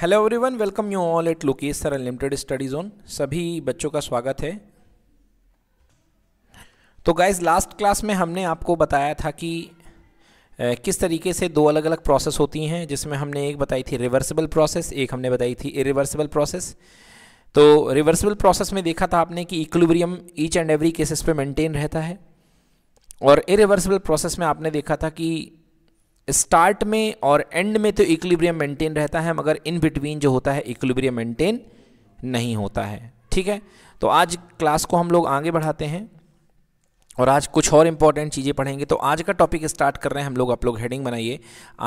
Hello everyone welcome you all at Lokesh sir unlimited study zone सभी बच्चों का स्वागत है तो गाइज लास्ट क्लास में हमने आपको बताया था कि ए, किस तरीके से दो अलग अलग प्रोसेस होती हैं जिसमें हमने एक बताई थी रिवर्सिबल प्रोसेस एक हमने बताई थी इरिवर्सिबल प्रोसेस तो रिवर्सिबल प्रोसेस में देखा था आपने कि equilibrium each and every cases पे मेंटेन रहता है और इरिवर्सिबल प्रोसेस में आपने देखा था कि स्टार्ट में और एंड में तो इक्विलिब्रियम मेंटेन रहता है मगर इन बिटवीन जो होता है इक्विलिब्रियम मेंटेन नहीं होता है ठीक है तो आज क्लास को हम लोग आगे बढ़ाते हैं और आज कुछ और इम्पॉर्टेंट चीज़ें पढ़ेंगे तो आज का टॉपिक स्टार्ट कर रहे हैं हम लोग आप लोग हेडिंग बनाइए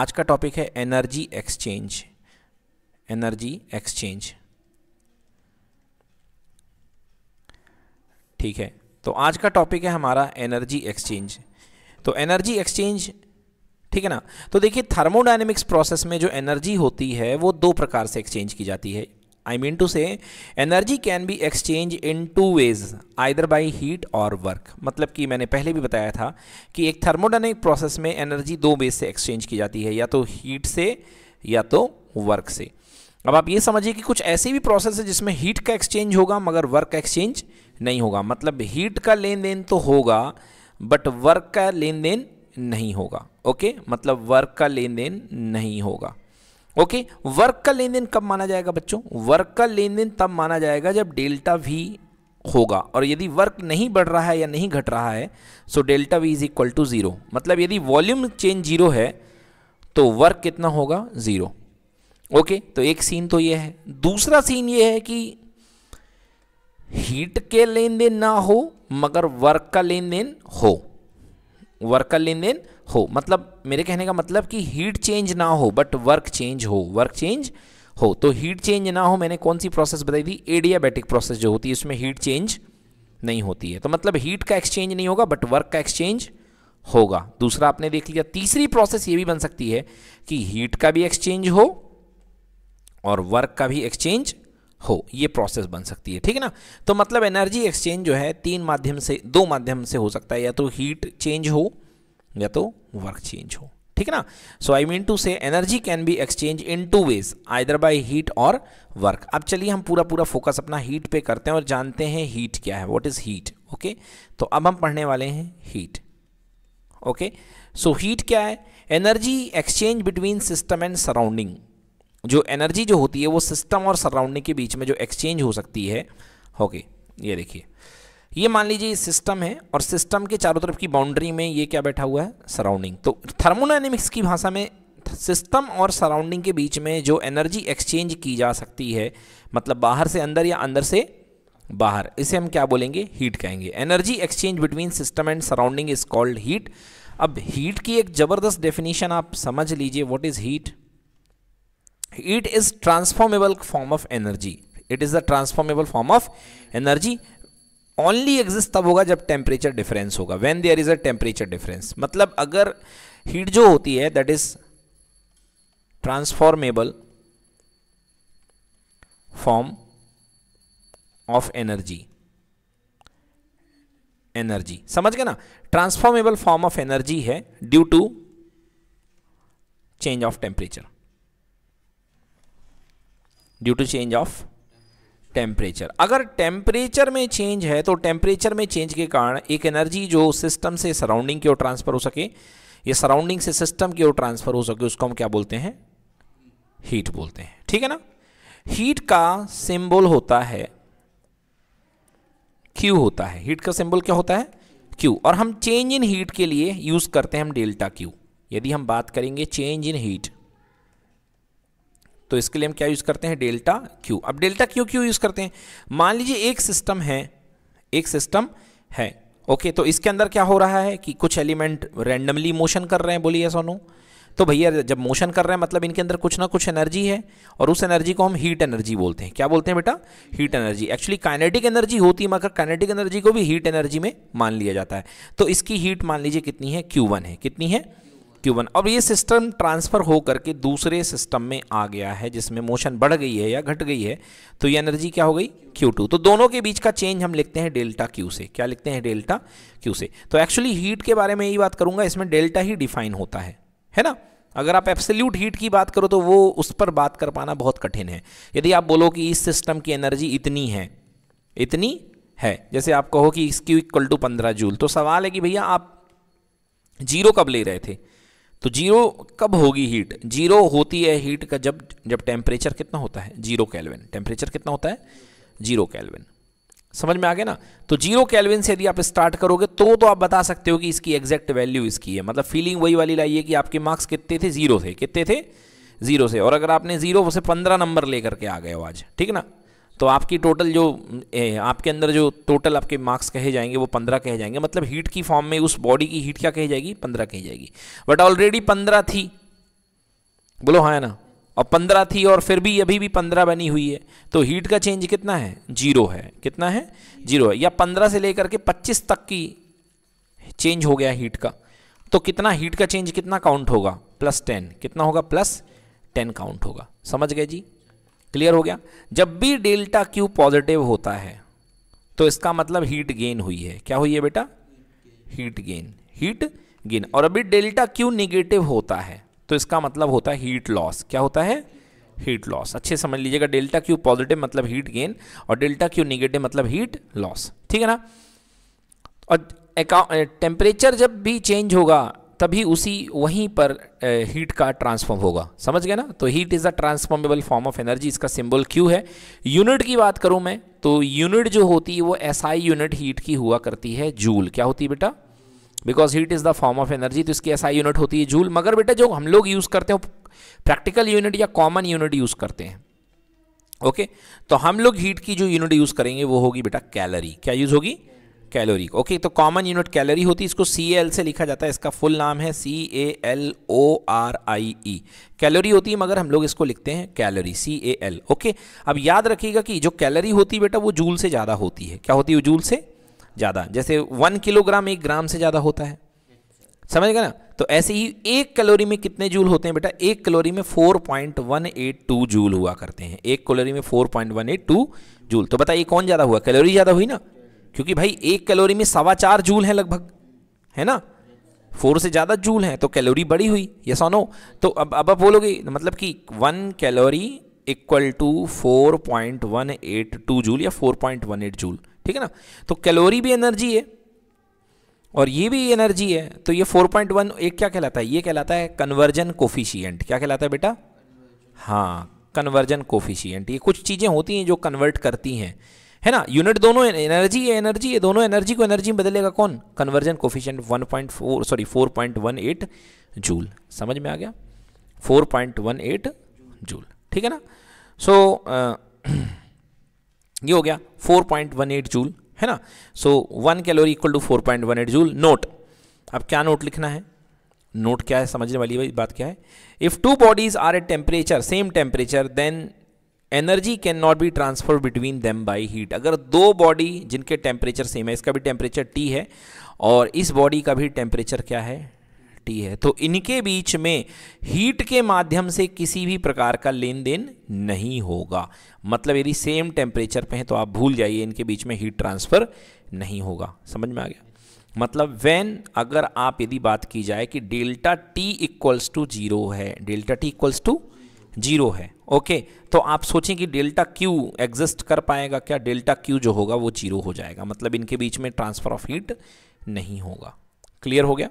आज का टॉपिक है एनर्जी एक्सचेंज एनर्जी एक्सचेंज ठीक है तो आज का टॉपिक है हमारा एनर्जी एक्सचेंज तो एनर्जी एक्सचेंज ठीक है ना तो देखिए थर्मोडाइनमिक्स प्रोसेस में जो एनर्जी होती है वो दो प्रकार से एक्सचेंज की जाती है I mean to say energy can be exchange in two ways either by heat और वर्क मतलब कि मैंने पहले भी बताया था कि एक थर्मोडाइनमिक प्रोसेस में एनर्जी दो वेज से एक्सचेंज की जाती है या तो हीट से या तो वर्क से अब आप ये समझिए कि कुछ ऐसे भी प्रोसेस है जिसमें हीट का एक्सचेंज होगा मगर वर्क का एक्सचेंज नहीं होगा मतलब हीट का लेन देन तो होगा बट वर्क का लेन देन नहीं होगा ओके मतलब वर्क का लेन देन नहीं होगा ओके वर्क का लेन देन कब माना जाएगा बच्चों वर्क का लेन देन तब माना जाएगा जब डेल्टा वी होगा और यदि वर्क नहीं बढ़ रहा है या नहीं घट रहा है so delta V is equal to zero मतलब यदि वॉल्यूम चेंज जीरो है तो वर्क कितना होगा ज़ीरो ओके तो एक सीन तो यह है दूसरा सीन यह है कि हीट के लेन देन ना हो मगर वर्क का लेन देन हो वर्कर लेन देन हो मतलब मेरे कहने का मतलब कि हीट चेंज ना हो बट वर्क चेंज हो वर्क चेंज हो तो हीट चेंज ना हो मैंने कौन सी प्रोसेस बताई थी एडियाबैटिक प्रोसेस जो होती है उसमें हीट चेंज नहीं होती है तो मतलब हीट का एक्सचेंज नहीं होगा बट वर्क का एक्सचेंज होगा दूसरा आपने देख लिया तीसरी प्रोसेस ये भी बन सकती है कि हीट का भी एक्सचेंज हो और वर्क का भी एक्सचेंज हो ये प्रोसेस बन सकती है ठीक है ना तो मतलब एनर्जी एक्सचेंज जो है तीन माध्यम से दो माध्यम से हो सकता है या तो हीट चेंज हो या तो वर्क चेंज हो ठीक है ना so I mean to say energy can be exchange in two ways either by heat और वर्क अब चलिए हम पूरा पूरा फोकस अपना हीट पे करते हैं और जानते हैं हीट क्या है वॉट इज हीट ओके तो अब हम पढ़ने वाले हैं हीट ओके सो हीट क्या है energy exchange between system and surrounding जो एनर्जी जो होती है वो सिस्टम और सराउंडिंग के बीच में जो एक्सचेंज हो सकती है ओके ये देखिए ये मान लीजिए सिस्टम है और सिस्टम के चारों तरफ की बाउंड्री में ये क्या बैठा हुआ है सराउंडिंग तो थर्मोडाइनमिक्स की भाषा में सिस्टम और सराउंडिंग के बीच में जो एनर्जी एक्सचेंज की जा सकती है मतलब बाहर से अंदर या अंदर से बाहर इसे हम क्या बोलेंगे हीट कहेंगे energy exchange between system and surrounding is called heat अब हीट की एक ज़बरदस्त डेफिनेशन आप समझ लीजिए what is heat it is transformable form of energy it is the transformable form of energy only exist तब होगा जब टेम्परेचर डिफरेंस होगा when there is a temperature difference मतलब अगर हीट जो होती है that is transformable form of energy energy समझ गए ना ट्रांसफॉर्मेबल फॉर्म ऑफ एनर्जी है due to change of temperature due to change of temperature अगर टेम्परेचर में चेंज है तो टेम्परेचर में चेंज के कारण एक एनर्जी जो सिस्टम से सराउंडिंग की ओर ट्रांसफर हो सके या सराउंडिंग से सिस्टम की ओर ट्रांसफर हो सके उसको हम क्या बोलते हैं हीट बोलते हैं ठीक है ना हीट का सिंबल होता है क्यू होता है हीट का सिंबल क्या होता है क्यू और हम चेंज इन हीट के लिए यूज़ करते हैं हम डेल्टा क्यू यदि हम बात करेंगे चेंज इन हीट तो इसके लिए हम क्या यूज़ करते हैं डेल्टा क्यू अब डेल्टा क्यू क्यों यूज़ करते हैं मान लीजिए एक सिस्टम है एक सिस्टम है ओके तो इसके अंदर क्या हो रहा है कि कुछ एलिमेंट रैंडमली मोशन कर रहे हैं बोलिए सोनू तो भैया जब मोशन कर रहे हैं मतलब इनके अंदर कुछ ना कुछ एनर्जी है और उस एनर्जी को हम हीट एनर्जी बोलते हैं क्या बोलते हैं बेटा heat energy actually kinetic energy होती है मगर काइनेटिक एनर्जी को भी हीट एनर्जी में मान लिया जाता है तो इसकी हीट मान लीजिए कितनी है क्यू वन है कितनी है क्यू अब ये सिस्टम ट्रांसफ़र हो करके दूसरे सिस्टम में आ गया है जिसमें मोशन बढ़ गई है या घट गई है तो ये एनर्जी क्या हो गई क्यू टू तो दोनों के बीच का चेंज हम लिखते हैं डेल्टा क्यू से क्या लिखते हैं डेल्टा क्यू से तो एक्चुअली हीट के बारे में यही बात करूंगा इसमें डेल्टा ही डिफाइन होता है है ना अगर आप एब्सोल्यूट हीट की बात करो तो वो उस पर बात कर पाना बहुत कठिन है यदि आप बोलो कि इस सिस्टम की एनर्जी इतनी है इतनी है जैसे आप कहो कि इसकी इक्वल टू पंद्रह जूल तो सवाल है कि भैया आप जीरो कब ले रहे थे तो जीरो कब होगी हीट जीरो होती है हीट का जब जब टेम्परेचर कितना होता है जीरो कैलविन टेम्परेचर कितना होता है जीरो कैलविन समझ में आ गया ना तो जीरो कैलविन से यदि आप स्टार्ट करोगे तो तो आप बता सकते हो कि इसकी एग्जैक्ट वैल्यू इसकी है मतलब फीलिंग वही वाली लाइए कि आपके मार्क्स कितने थे जीरो थे कितने थे जीरो से और अगर आपने जीरो से पंद्रह नंबर लेकर के आ गए हो आज ठीक ना तो आपकी टोटल जो ए, आपके अंदर जो टोटल आपके मार्क्स कहे जाएंगे वो पंद्रह कहे जाएंगे मतलब हीट की फॉर्म में उस बॉडी की हीट क्या कही जाएगी पंद्रह कही जाएगी बट ऑलरेडी पंद्रह थी बोलो हाँ ना और पंद्रह थी और फिर भी अभी भी पंद्रह बनी हुई है तो हीट का चेंज कितना है जीरो है कितना है जीरो है या पंद्रह से लेकर के पच्चीस तक की चेंज हो गया हीट का तो कितना हीट का चेंज कितना काउंट होगा प्लस टेन कितना होगा प्लस टेन काउंट होगा समझ गए जी क्लियर हो गया जब भी डेल्टा क्यू पॉजिटिव होता है तो इसका मतलब हीट गेन हुई है क्या हुई है बेटा हीट गेन हीट गेन और अभी डेल्टा क्यू निगेटिव होता है तो इसका मतलब होता है हीट लॉस क्या होता है हीट लॉस अच्छे समझ लीजिएगा डेल्टा क्यू पॉजिटिव मतलब हीट गेन और डेल्टा क्यू निगेटिव मतलब हीट लॉस ठीक है ना और टेम्परेचर जब भी चेंज होगा तभी उसी वहीं पर हीट का ट्रांसफॉर्म होगा समझ गए ना तो heat is a transformable form of energy इसका सिंबल क्यू है यूनिट की बात करूं मैं तो यूनिट जो होती है वो एसआई यूनिट हीट की हुआ करती है जूल क्या होती है बेटा because heat is the form of energy तो इसकी एसआई यूनिट होती है जूल मगर बेटा जो हम लोग यूज़ करते हैं प्रैक्टिकल यूनिट या कॉमन यूनिट यूज़ करते हैं ओके okay? तो हम लोग हीट की जो यूनिट यूज़ करेंगे वो होगी बेटा कैलरी क्या यूज़ होगी कैलोरी को ओके तो कॉमन यूनिट कैलोरी होती है इसको सी एल से लिखा जाता है इसका फुल नाम है C A L O R I E calorie होती है मगर हम लोग इसको लिखते हैं calorie C A L okay अब याद रखिएगा कि जो कैलोरी होती है बेटा वो जूल से ज़्यादा होती है क्या होती है जूल से ज़्यादा जैसे वन किलोग्राम एक ग्राम से ज़्यादा होता है समझ गए ना तो ऐसे ही एक कैलोरी में कितने जूल होते हैं बेटा एक कैलोरी में 4.182 जूल हुआ करते हैं एक कैलोरी में 4.182 जूल तो बताइए कौन ज़्यादा हुआ कैलोरी ज़्यादा हुई ना क्योंकि भाई एक कैलोरी में सवा चार जूल है लगभग है ना फोर से ज़्यादा जूल है तो कैलोरी बड़ी हुई ये सोनो तो अब अब आप बोलोगे तो मतलब कि one calorie equal to four point one eight two joule या four point one eight joule ठीक है ना तो कैलोरी भी एनर्जी है और ये भी एनर्जी है तो ये फोर पॉइंट वन एक क्या कहलाता है ये कहलाता है कन्वर्जन कोफिशियंट क्या कहलाता है बेटा हाँ कन्वर्जन कोफिशियंट ये कुछ चीज़ें होती हैं जो कन्वर्ट करती हैं है ना यूनिट दोनों एनर्जी है एनर्जी है दोनों एनर्जी को एनर्जी में बदलेगा कौन कन्वर्जन कोफिशियंट 1.4 सॉरी 4.18 जूल समझ में आ गया 4.18 जूल ठीक है ना सो so, ये हो गया 4.18 जूल है ना so one calorie equal to 4.18 joule note अब क्या नोट लिखना है नोट क्या है समझने वाली बात क्या है if two bodies are at temperature same temperature then energy can not be transfer between them by heat अगर दो बॉडी जिनके टेम्परेचर सेम है इसका भी टेम्परेचर टी है और इस बॉडी का भी टेम्परेचर क्या है टी है तो इनके बीच में हीट के माध्यम से किसी भी प्रकार का लेन देन नहीं होगा मतलब यदि सेम टेम्परेचर पे हैं तो आप भूल जाइए इनके बीच में हीट ट्रांसफ़र नहीं होगा समझ में आ गया मतलब वेन अगर आप यदि बात की जाए कि delta T equals to zero है delta T equals to zero है ओके तो आप सोचें कि डेल्टा क्यू एग्जिस्ट कर पाएगा क्या डेल्टा क्यू जो होगा वो जीरो हो जाएगा मतलब इनके बीच में ट्रांसफर ऑफ हीट नहीं होगा क्लियर हो गया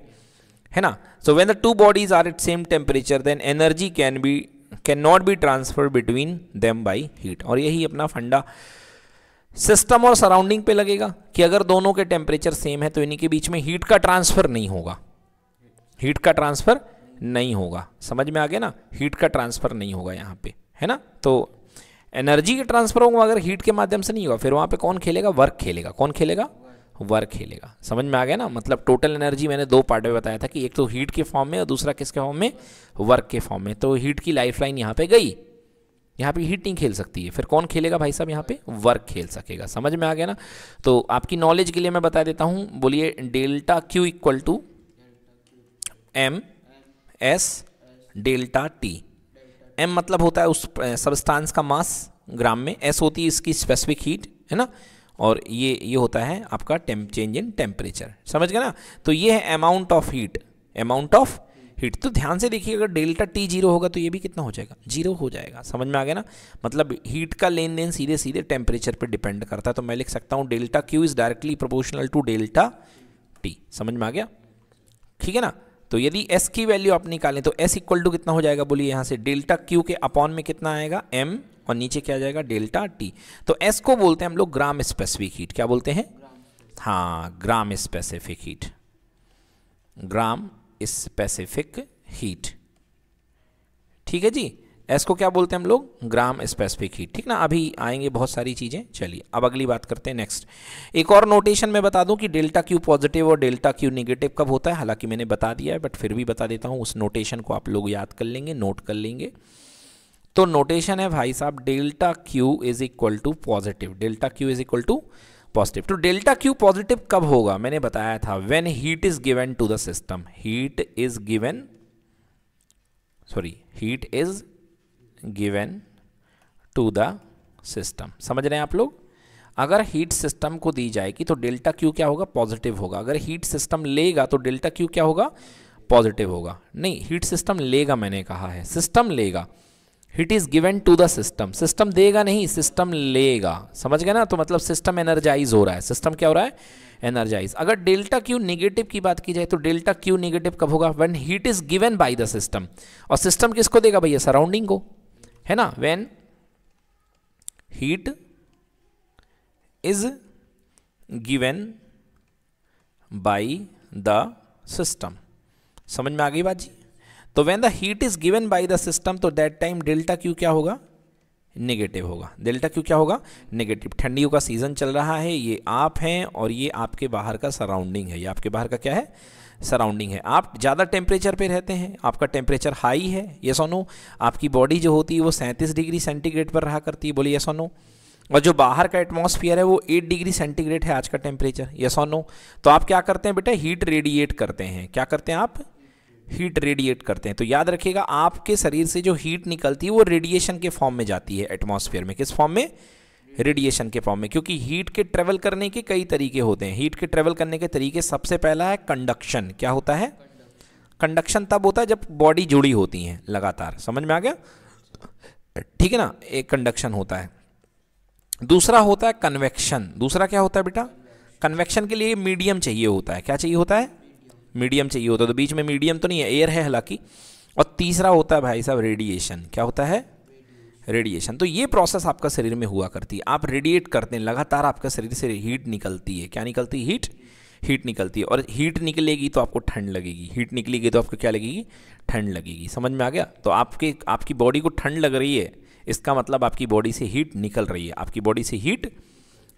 है ना so when the two bodies are at same temperature then energy can be can not be transfer between them by heat और यही अपना फंडा सिस्टम और सराउंडिंग पे लगेगा कि अगर दोनों के टेम्परेचर सेम है तो इन्हीं के बीच में हीट का ट्रांसफर नहीं होगा हीट का ट्रांसफर नहीं होगा समझ में आ गया ना हीट का ट्रांसफर नहीं होगा यहाँ पे है ना तो एनर्जी के ट्रांसफर होगा अगर हीट के माध्यम से नहीं होगा फिर वहाँ पे कौन खेलेगा वर्क खेलेगा कौन खेलेगा वर्क खेलेगा समझ में आ गया ना मतलब टोटल एनर्जी मैंने दो पार्ट में बताया था कि एक तो हीट के फॉर्म में और दूसरा किसके फॉर्म में वर्क के फॉर्म में तो हीट की लाइफ लाइन यहाँ पर गई यहाँ पे हीट नहीं खेल सकती है फिर कौन खेलेगा भाई साहब यहाँ पे वर्क खेल सकेगा समझ में आ गया ना तो आपकी नॉलेज के लिए मैं बता देता हूँ बोलिए delta Q equal to M S delta T M मतलब होता है उस सबस्टांस का मास ग्राम में एस होती है इसकी स्पेसिफिक हीट है ना और ये ये होता है आपका टेम्प चेंज इन टेम्परेचर समझ गए ना तो ये है amount of heat amount of heat तो ध्यान से देखिए अगर डेल्टा टी जीरो होगा तो ये भी कितना हो जाएगा जीरो हो जाएगा समझ में आ गया ना मतलब हीट का लेन देन सीधे सीधे टेम्परेचर पर डिपेंड करता है तो मैं लिख सकता हूँ delta Q is directly proportional to delta T समझ में आ गया ठीक है ना तो यदि एस की वैल्यू आप निकालें तो एस इक्वल टू कितना हो जाएगा बोलिए यहाँ से डेल्टा क्यू के अपॉन में कितना आएगा एम और नीचे क्या जाएगा डेल्टा टी तो एस को बोलते हैं हम लोग ग्राम स्पेसिफिक हीट क्या बोलते हैं हाँ gram specific heat gram specific heat ठीक है जी एस को क्या बोलते हैं हम लोग ग्राम स्पेसिफिक हीट ठीक ना अभी आएंगे बहुत सारी चीज़ें चलिए अब अगली बात करते हैं नेक्स्ट एक और नोटेशन मैं बता दूं कि डेल्टा क्यू पॉजिटिव और डेल्टा क्यू निगेटिव कब होता है हालांकि मैंने बता दिया है बट फिर भी बता देता हूँ उस नोटेशन को आप लोग याद कर लेंगे नोट कर लेंगे तो नोटेशन है भाई साहब delta Q is equal to positive delta Q is equal to positive तो डेल्टा क्यू पॉजिटिव कब होगा मैंने बताया था when heat is given to the system heat is given sorry heat is given to the system समझ रहे हैं आप लोग अगर हीट सिस्टम को दी जाएगी तो डेल्टा क्यू क्या होगा पॉजिटिव होगा अगर हीट सिस्टम लेगा तो डेल्टा क्यू क्या होगा पॉजिटिव होगा नहीं हीट सिस्टम लेगा मैंने कहा है सिस्टम लेगा heat is given to the system system देगा नहीं सिस्टम लेगा समझ गए ना तो मतलब सिस्टम एनर्जाइज हो रहा है सिस्टम क्या हो रहा है एनर्जाइज अगर डेल्टा क्यू निगेटिव की बात की जाए तो डेल्टा क्यू निगेटिव कब होगा one heat is given by the system और सिस्टम किसको देगा भैया सराउंडिंग को है ना when heat is given by the system समझ में आ गई बात जी तो when the heat is given by the system तो दैट टाइम डेल्टा क्यू क्या होगा नेगेटिव होगा डेल्टा क्यू क्या होगा नेगेटिव ठंडियों का सीजन चल रहा है ये आप हैं और ये आपके बाहर का सराउंडिंग है ये आपके बाहर का क्या है सराउंडिंग है आप ज़्यादा टेम्परेचर पे रहते हैं आपका टेम्परेचर हाई है ये सोनो आपकी बॉडी जो होती है वो सैंतीस डिग्री सेंटीग्रेड पर रहा करती है बोलिए सोनो और जो बाहर का एटमॉस्फेयर है वो 8 डिग्री सेंटीग्रेड है आज का टेम्परेचर यस और नो तो आप क्या करते हैं बेटा हीट रेडिएट करते हैं क्या करते हैं आप हीट रेडिएट करते हैं तो याद रखिएगा आपके शरीर से जो हीट निकलती है वो रेडिएशन के फॉर्म में जाती है एटमॉस्फेयर में किस फॉर्म में रेडिएशन के फॉर्म में क्योंकि हीट के ट्रेवल करने के कई तरीके होते हैं हीट के ट्रेवल करने के तरीके सबसे पहला है कंडक्शन क्या होता है कंडक्शन तब होता है जब बॉडी जुड़ी होती हैं लगातार समझ में आ गया ठीक है ना एक कंडक्शन होता है दूसरा होता है कन्वेक्शन दूसरा क्या होता है बेटा कन्वेक्शन के लिए मीडियम चाहिए होता है क्या चाहिए होता है मीडियम चाहिए होता है तो बीच में मीडियम तो नहीं है एयर है हालांकि और तीसरा होता है भाई साहब रेडिएशन क्या होता है रेडिएशन तो ये प्रोसेस आपका शरीर में हुआ करती है आप रेडिएट करते हैं लगातार आपका शरीर से हीट निकलती है क्या निकलती है हीट हीट निकलती है और हीट निकलेगी तो आपको ठंड लगेगी हीट निकलेगी तो आपको क्या लगेगी ठंड लगेगी समझ में आ गया तो आपके आपकी बॉडी को ठंड लग रही है इसका मतलब आपकी बॉडी से हीट निकल रही है आपकी बॉडी से हीट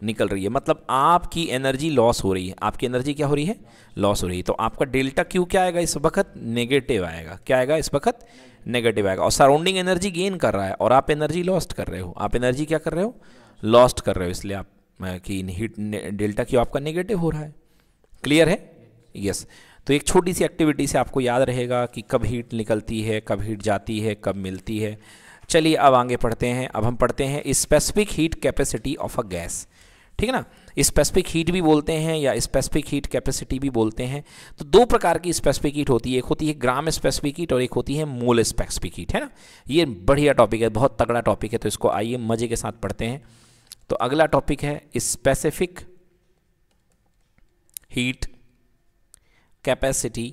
निकल रही है मतलब आपकी एनर्जी लॉस हो रही है आपकी एनर्जी क्या हो रही है लॉस हो रही है तो आपका डेल्टा क्यू क्या आएगा इस वक्त नेगेटिव आएगा क्या आएगा इस वक्त नेगेटिव आएगा और सराउंडिंग एनर्जी गेन कर रहा है और आप एनर्जी लॉस्ट कर रहे हो आप एनर्जी क्या कर रहे हो लॉस्ट कर रहे हो इसलिए आप कि हीट डेल्टा क्यों आपका नेगेटिव हो रहा है क्लियर है यस yes. तो एक छोटी सी एक्टिविटी से आपको याद रहेगा कि कब हीट निकलती है कब हीट जाती है कब मिलती है चलिए अब आगे पढ़ते हैं अब हम पढ़ते हैं specific heat capacity of a gas ठीक है ना स्पेसिफिक हीट भी बोलते हैं या स्पेसिफिक हीट कैपेसिटी भी बोलते हैं तो दो प्रकार की स्पेसिफिक हीट होती है एक होती है ग्राम स्पेसिफिक हीट और एक होती है मोल स्पेसिफिक हीट है ना ये बढ़िया टॉपिक है बहुत तगड़ा टॉपिक है तो इसको आइए मज़े के साथ पढ़ते हैं तो अगला टॉपिक है specific heat capacity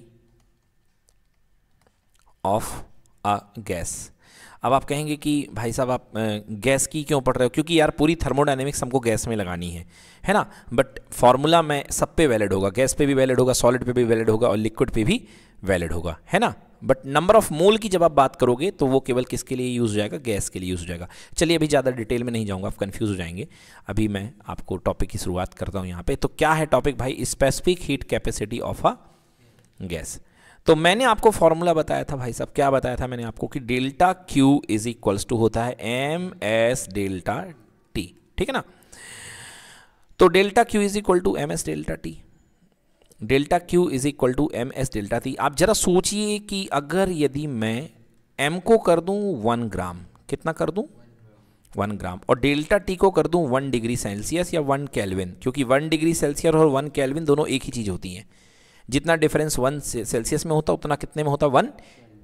of a gas अब आप कहेंगे कि भाई साहब आप गैस की क्यों पढ़ रहे हो क्योंकि यार पूरी थर्मोडाइनमिक्स हमको गैस में लगानी है है ना बट फार्मूला में सब पे वैलिड होगा गैस पे भी वैलिड होगा सॉलिड पे भी वैलिड होगा और लिक्विड पे भी वैलिड होगा है ना बट नंबर ऑफ मोल की जब आप बात करोगे तो वो केवल किसके लिए यूज़ हो जाएगा गैस के लिए यूज़ हो जाएगा चलिए अभी ज़्यादा डिटेल में नहीं जाऊँगा आप कन्फ्यूज़ हो जाएंगे अभी मैं आपको टॉपिक की शुरुआत करता हूँ यहाँ पर तो क्या है टॉपिक भाई specific heat capacity of a gas तो मैंने आपको फॉर्मूला बताया था भाई साहब क्या बताया था मैंने आपको कि delta Q is equals to होता है एम एस डेल्टा टी ठीक है ना तो delta Q is equal to M S delta T delta Q is equal to M S delta T आप जरा सोचिए कि अगर यदि मैं एम को कर दूं वन ग्राम कितना कर दूं वन ग्राम और डेल्टा टी को कर दूं वन डिग्री सेल्सियस या वन कैलविन क्योंकि वन डिग्री सेल्सियस और वन कैलविन दोनों एक ही चीज़ होती हैं जितना डिफरेंस वन सेल्सियस में होता उतना कितने में होता वन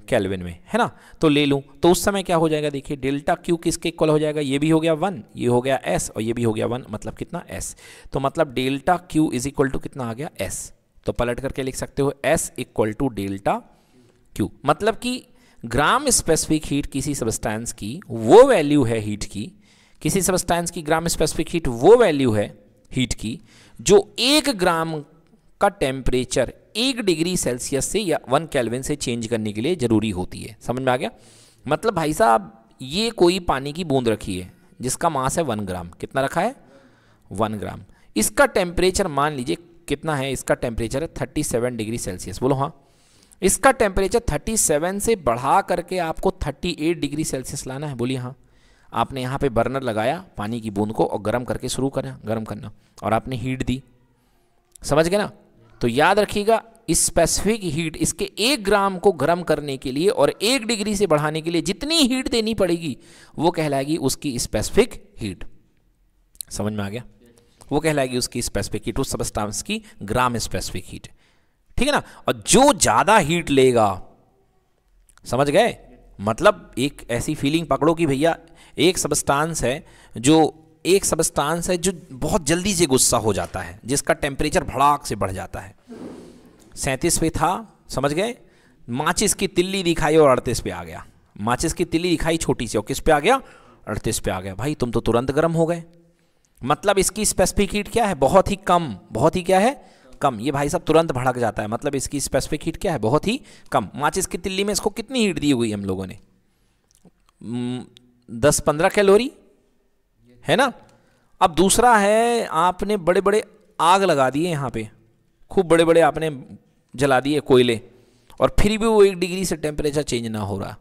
कैलविन में है ना तो ले लूँ तो उस समय क्या हो जाएगा देखिए डेल्टा क्यू किसके इक्वल हो जाएगा ये भी हो गया वन ये हो गया एस और ये भी हो गया वन मतलब कितना एस तो मतलब delta Q is equal to कितना आ गया एस तो पलट करके लिख सकते हो S equal to delta Q मतलब कि ग्राम स्पेसिफिक हीट किसी सबस्टैंस की वो वैल्यू है हीट की किसी सबस्टैंस की ग्राम स्पेसिफिक हीट वो वैल्यू है हीट की जो एक ग्राम का टेम्परेचर एक डिग्री सेल्सियस से या वन कैलविन से चेंज करने के लिए ज़रूरी होती है समझ में आ गया मतलब भाई साहब ये कोई पानी की बूंद रखी है जिसका मास है वन ग्राम कितना रखा है वन ग्राम इसका टेम्परेचर मान लीजिए कितना है इसका टेम्परेचर है थर्टी सेवन डिग्री सेल्सियस बोलो हाँ इसका टेम्परेचर थर्टी सेवन से बढ़ा करके आपको थर्टी एट डिग्री सेल्सियस लाना है बोलिए हाँ आपने यहाँ पे बर्नर लगाया पानी की बूंद को और गर्म करके शुरू करें गर्म करना और आपने हीट दी समझ गए ना तो याद रखिएगा स्पेसिफिक हीट इसके एक ग्राम को गर्म करने के लिए और एक डिग्री से बढ़ाने के लिए जितनी हीट देनी पड़ेगी वो कहलाएगी उसकी स्पेसिफिक हीट समझ में आ गया वो कहलाएगी उसकी स्पेसिफिक हीट उस सबस्टांस की ग्राम स्पेसिफिक हीट ठीक है ना और जो ज़्यादा हीट लेगा समझ गए मतलब एक ऐसी फीलिंग पकड़ो कि भैया एक सबस्टांस है जो एक सबस्टांस है जो बहुत जल्दी से गुस्सा हो जाता है जिसका टेम्परेचर भड़ाक से बढ़ जाता है सैंतीस पे था समझ गए माचिस की तिल्ली दिखाई और अड़तीस पे आ गया माचिस की तिल्ली दिखाई छोटी सी और किस पे आ गया अड़तीस पे आ गया भाई तुम तो तुरंत गर्म हो गए मतलब इसकी स्पेसिफिक हीट क्या है बहुत ही कम बहुत ही क्या है कम ये भाई साहब तुरंत भड़क जाता है मतलब इसकी स्पेसिफिक हीट क्या है बहुत ही कम माचिस की तिल्ली में इसको कितनी हीट दी हुई हम लोगों ने दस पंद्रह कैलोरी है ना अब दूसरा है आपने बड़े बड़े आग लगा दिए यहाँ पे खूब बड़े बड़े आपने जला दिए कोयले और फिर भी वो एक डिग्री से टेम्परेचर चेंज ना हो रहा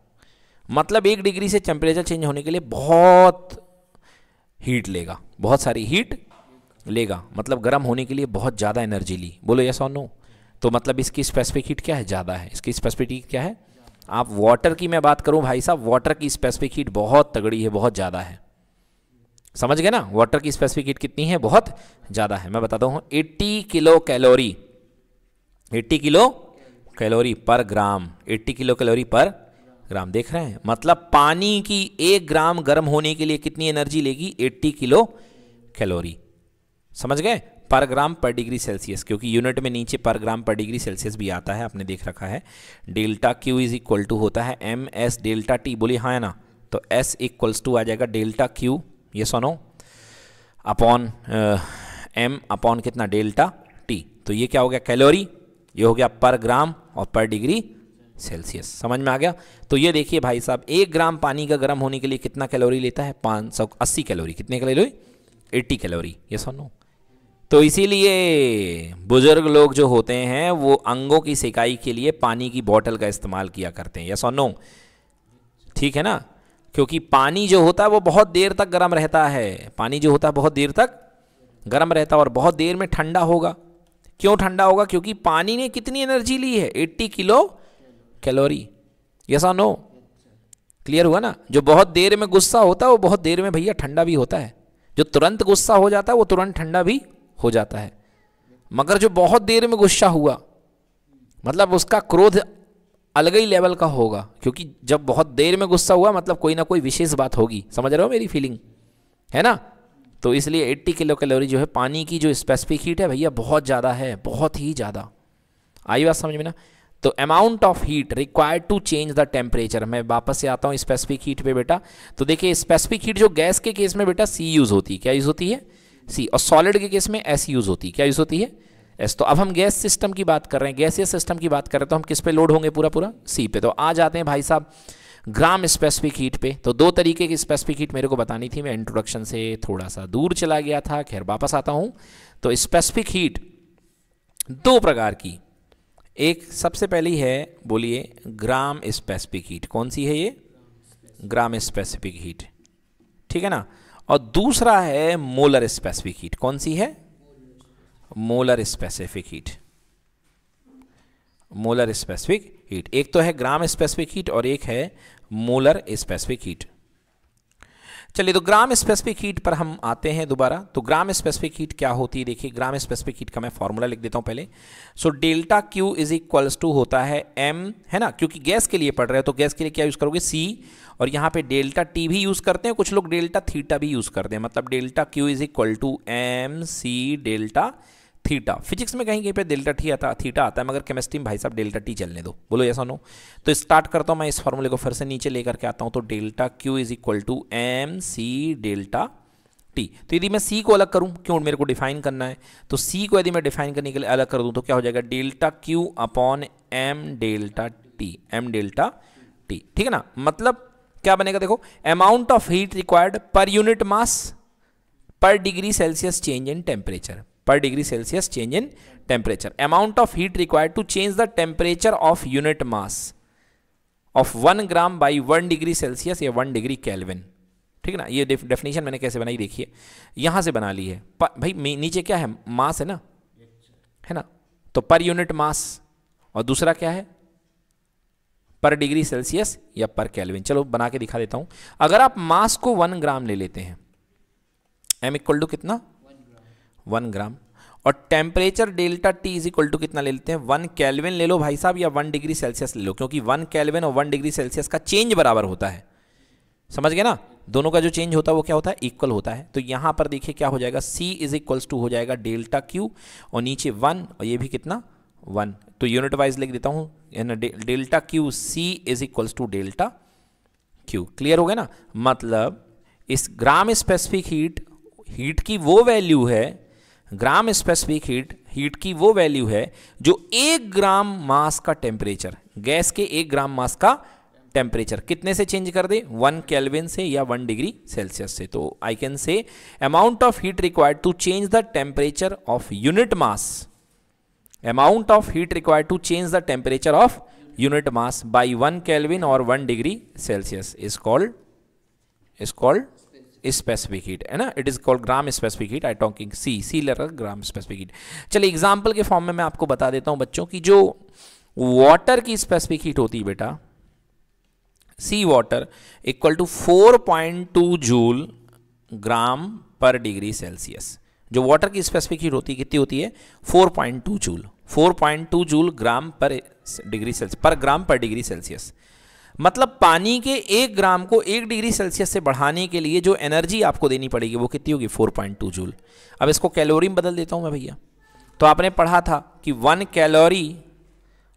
मतलब एक डिग्री से टेम्परेचर चेंज होने के लिए बहुत हीट लेगा बहुत सारी हीट लेगा मतलब गर्म होने के लिए बहुत ज़्यादा एनर्जी ली बोलो यस और नो तो मतलब इसकी स्पेसिफिक हीट क्या है ज़्यादा है इसकी स्पेसिफिक हीट क्या है आप वाटर की मैं बात करूं भाई साहब वाटर की स्पेसिफिक हीट बहुत तगड़ी है बहुत ज़्यादा है समझ गए ना वाटर की स्पेसिफिक हीट कितनी है बहुत ज़्यादा है मैं बताता हूँ 80 kilo calorie 80 kilo calorie per ग्राम 80 किलो कैलोरी पर ग्राम देख रहे हैं मतलब पानी की एक ग्राम गर्म होने के लिए कितनी एनर्जी लेगी 80 किलो कैलोरी समझ गए पर ग्राम पर डिग्री सेल्सियस क्योंकि यूनिट में नीचे पर ग्राम पर डिग्री सेल्सियस भी आता है आपने देख रखा है delta Q is equal to होता है एम एस डेल्टा टी बोली हाँ है ना तो एस इक्वल्स टू आ जाएगा डेल्टा क्यू ये और नो अपॉन एम अपॉन कितना डेल्टा टी तो ये क्या हो गया कैलोरी ये हो गया पर ग्राम और पर डिग्री सेल्सियस समझ में आ गया तो ये देखिए भाई साहब एक ग्राम पानी का गर्म होने के लिए कितना कैलोरी लेता है पाँच सौ अस्सी कैलोरी कितने कैलोरी एट्टी कैलोरी ये सुनो तो इसीलिए बुजुर्ग लोग जो होते हैं वो अंगों की सिकाई के लिए पानी की बॉटल का इस्तेमाल किया करते हैं यस और नो ठीक है ना क्योंकि पानी जो होता है वो बहुत देर तक गर्म रहता है पानी जो होता है बहुत देर तक गर्म रहता है और बहुत देर में ठंडा होगा क्यों ठंडा होगा क्योंकि पानी ने कितनी एनर्जी ली है 80 किलो कैलोरी यस और नो क्लियर हुआ ना जो बहुत देर में गुस्सा होता है वो बहुत देर में भैया ठंडा भी होता है जो तुरंत गुस्सा हो जाता है वो तुरंत ठंडा भी हो जाता है मगर जो बहुत देर में गुस्सा हुआ मतलब उसका क्रोध अलग ही लेवल का होगा क्योंकि जब बहुत देर में गुस्सा हुआ मतलब कोई ना कोई विशेष बात होगी समझ रहे हो मेरी फीलिंग है ना तो इसलिए 80 किलो कैलोरी जो है पानी की जो स्पेसिफिक हीट है भैया बहुत ज़्यादा है बहुत ही ज़्यादा आई बात समझ में ना तो amount of heat required to change the temperature मैं वापस से आता हूँ स्पेसिफिक हीट पे बेटा तो देखिए स्पेसिफिक हीट जो गैस के केस में बेटा सी यूज़ होती है क्या यूज़ होती है सी और सॉलिड के केस में एस यूज़ होती है क्या यूज़ होती है एस तो अब हम गैस सिस्टम की बात कर रहे हैं गैसीय सिस्टम की बात कर रहे हैं तो हम किस पे लोड होंगे पूरा पूरा सी पे तो आ जाते हैं भाई साहब ग्राम स्पेसिफिक हीट पे तो दो तरीके की स्पेसिफिक हीट मेरे को बतानी थी मैं इंट्रोडक्शन से थोड़ा सा दूर चला गया था खैर वापस आता हूँ तो स्पेसिफिक हीट दो प्रकार की एक सबसे पहली है बोलिए ग्राम स्पेसिफिक हीट कौन सी है ये ग्राम स्पेसिफिक हीट ठीक है ना और दूसरा है मोलर स्पेसिफिक हीट कौन सी है molar specific heat molar specific heat एक तो है ग्राम स्पेसिफिक हीट और एक है मोलर स्पेसिफिक हीट चलिए तो ग्राम स्पेसिफिक हीट पर हम आते हैं दोबारा तो ग्राम स्पेसिफिक हीट क्या होती है देखिए ग्राम स्पेसिफिक हीट का मैं फॉर्मूला लिख देता हूं पहले so delta Q is equals to होता है एम है ना क्योंकि गैस के लिए पढ़ रहे हैं तो गैस के लिए क्या यूज़ करोगे सी और यहां पे डेल्टा टी भी यूज़ करते हैं कुछ लोग डेल्टा थीटा भी यूज़ करते हैं मतलब delta Q is equal to M C delta theta physics में कहीं कहीं पे डेल्टा टी आता थीटा आता है मगर केमिस्ट्री में भाई साहब डेल्टा टी चलने दो बोलो ऐसा नो तो स्टार्ट करता हूँ मैं इस फॉर्मूले को फिर से नीचे लेकर के आता हूँ तो delta Q is equal to M C delta T तो यदि मैं सी को अलग करूँ क्यों मेरे को डिफाइन करना है तो सी को यदि मैं डिफाइन करने के लिए अलग कर दूँ तो क्या हो जाएगा delta Q upon M delta T M delta T ठीक है ना मतलब क्या बनेगा देखो amount of heat required per unit mass per degree Celsius change in temperature per degree Celsius change in temperature amount of heat required to change the temperature of unit mass of one gram by one degree Celsius या one degree kelvin ठीक है ना ये definition मैंने कैसे बनाई देखिए यहां से बना ली है भाई नीचे क्या है मास है ना है ना तो पर यूनिट मास और दूसरा क्या है पर डिग्री सेल्सियस या पर कैलविन चलो बना के दिखा देता हूं अगर आप मास को वन ग्राम ले लेते हैं एम इक्वल टू कितना वन ग्राम और temperature delta T is equal to कितना ले लेते हैं वन कैलविन ले लो भाई साहब या वन डिग्री सेल्सियस ले लो क्योंकि वन कैलविन और वन डिग्री सेल्सियस का चेंज बराबर होता है समझ गए ना दोनों का जो चेंज होता है वो क्या होता है इक्वल होता है तो यहाँ पर देखिए क्या हो जाएगा सी इज इक्वल्स टू हो जाएगा डेल्टा क्यू और नीचे वन और ये भी कितना वन तो यूनिट वाइज लिख देता हूँ delta Q C is equals to delta Q clear हो गया ना मतलब इस ग्राम स्पेसिफिक हीट हीट की वो वैल्यू है ग्राम स्पेसिफिक हीट हीट की वो वैल्यू है जो एक ग्राम मास का टेम्परेचर गैस के एक ग्राम मास का टेम्परेचर कितने से चेंज कर दे वन कैलविन से या वन डिग्री सेल्सियस से तो I can say amount of heat required to change the temperature of unit mass amount of heat required to change the temperature of unit mass by one kelvin और one degree Celsius is called is called specific heat है ना it is called gram specific heat I talking C C letter gram specific heat चलिए example के form में मैं आपको बता देता हूँ बच्चों की जो वाटर की स्पेसिफिक हीट होती है बेटा C water equal to four point two joule gram per degree Celsius जो वाटर की स्पेसिफिक हीट होती है कितनी होती है 4.2 joule 4.2 joule gram per degree Celsius पर ग्राम पर डिग्री सेल्सियस मतलब पानी के एक ग्राम को एक डिग्री सेल्सियस से बढ़ाने के लिए जो एनर्जी आपको देनी पड़ेगी वो कितनी होगी 4.2 जूल अब इसको कैलोरी में बदल देता हूँ मैं भैया तो आपने पढ़ा था कि one calorie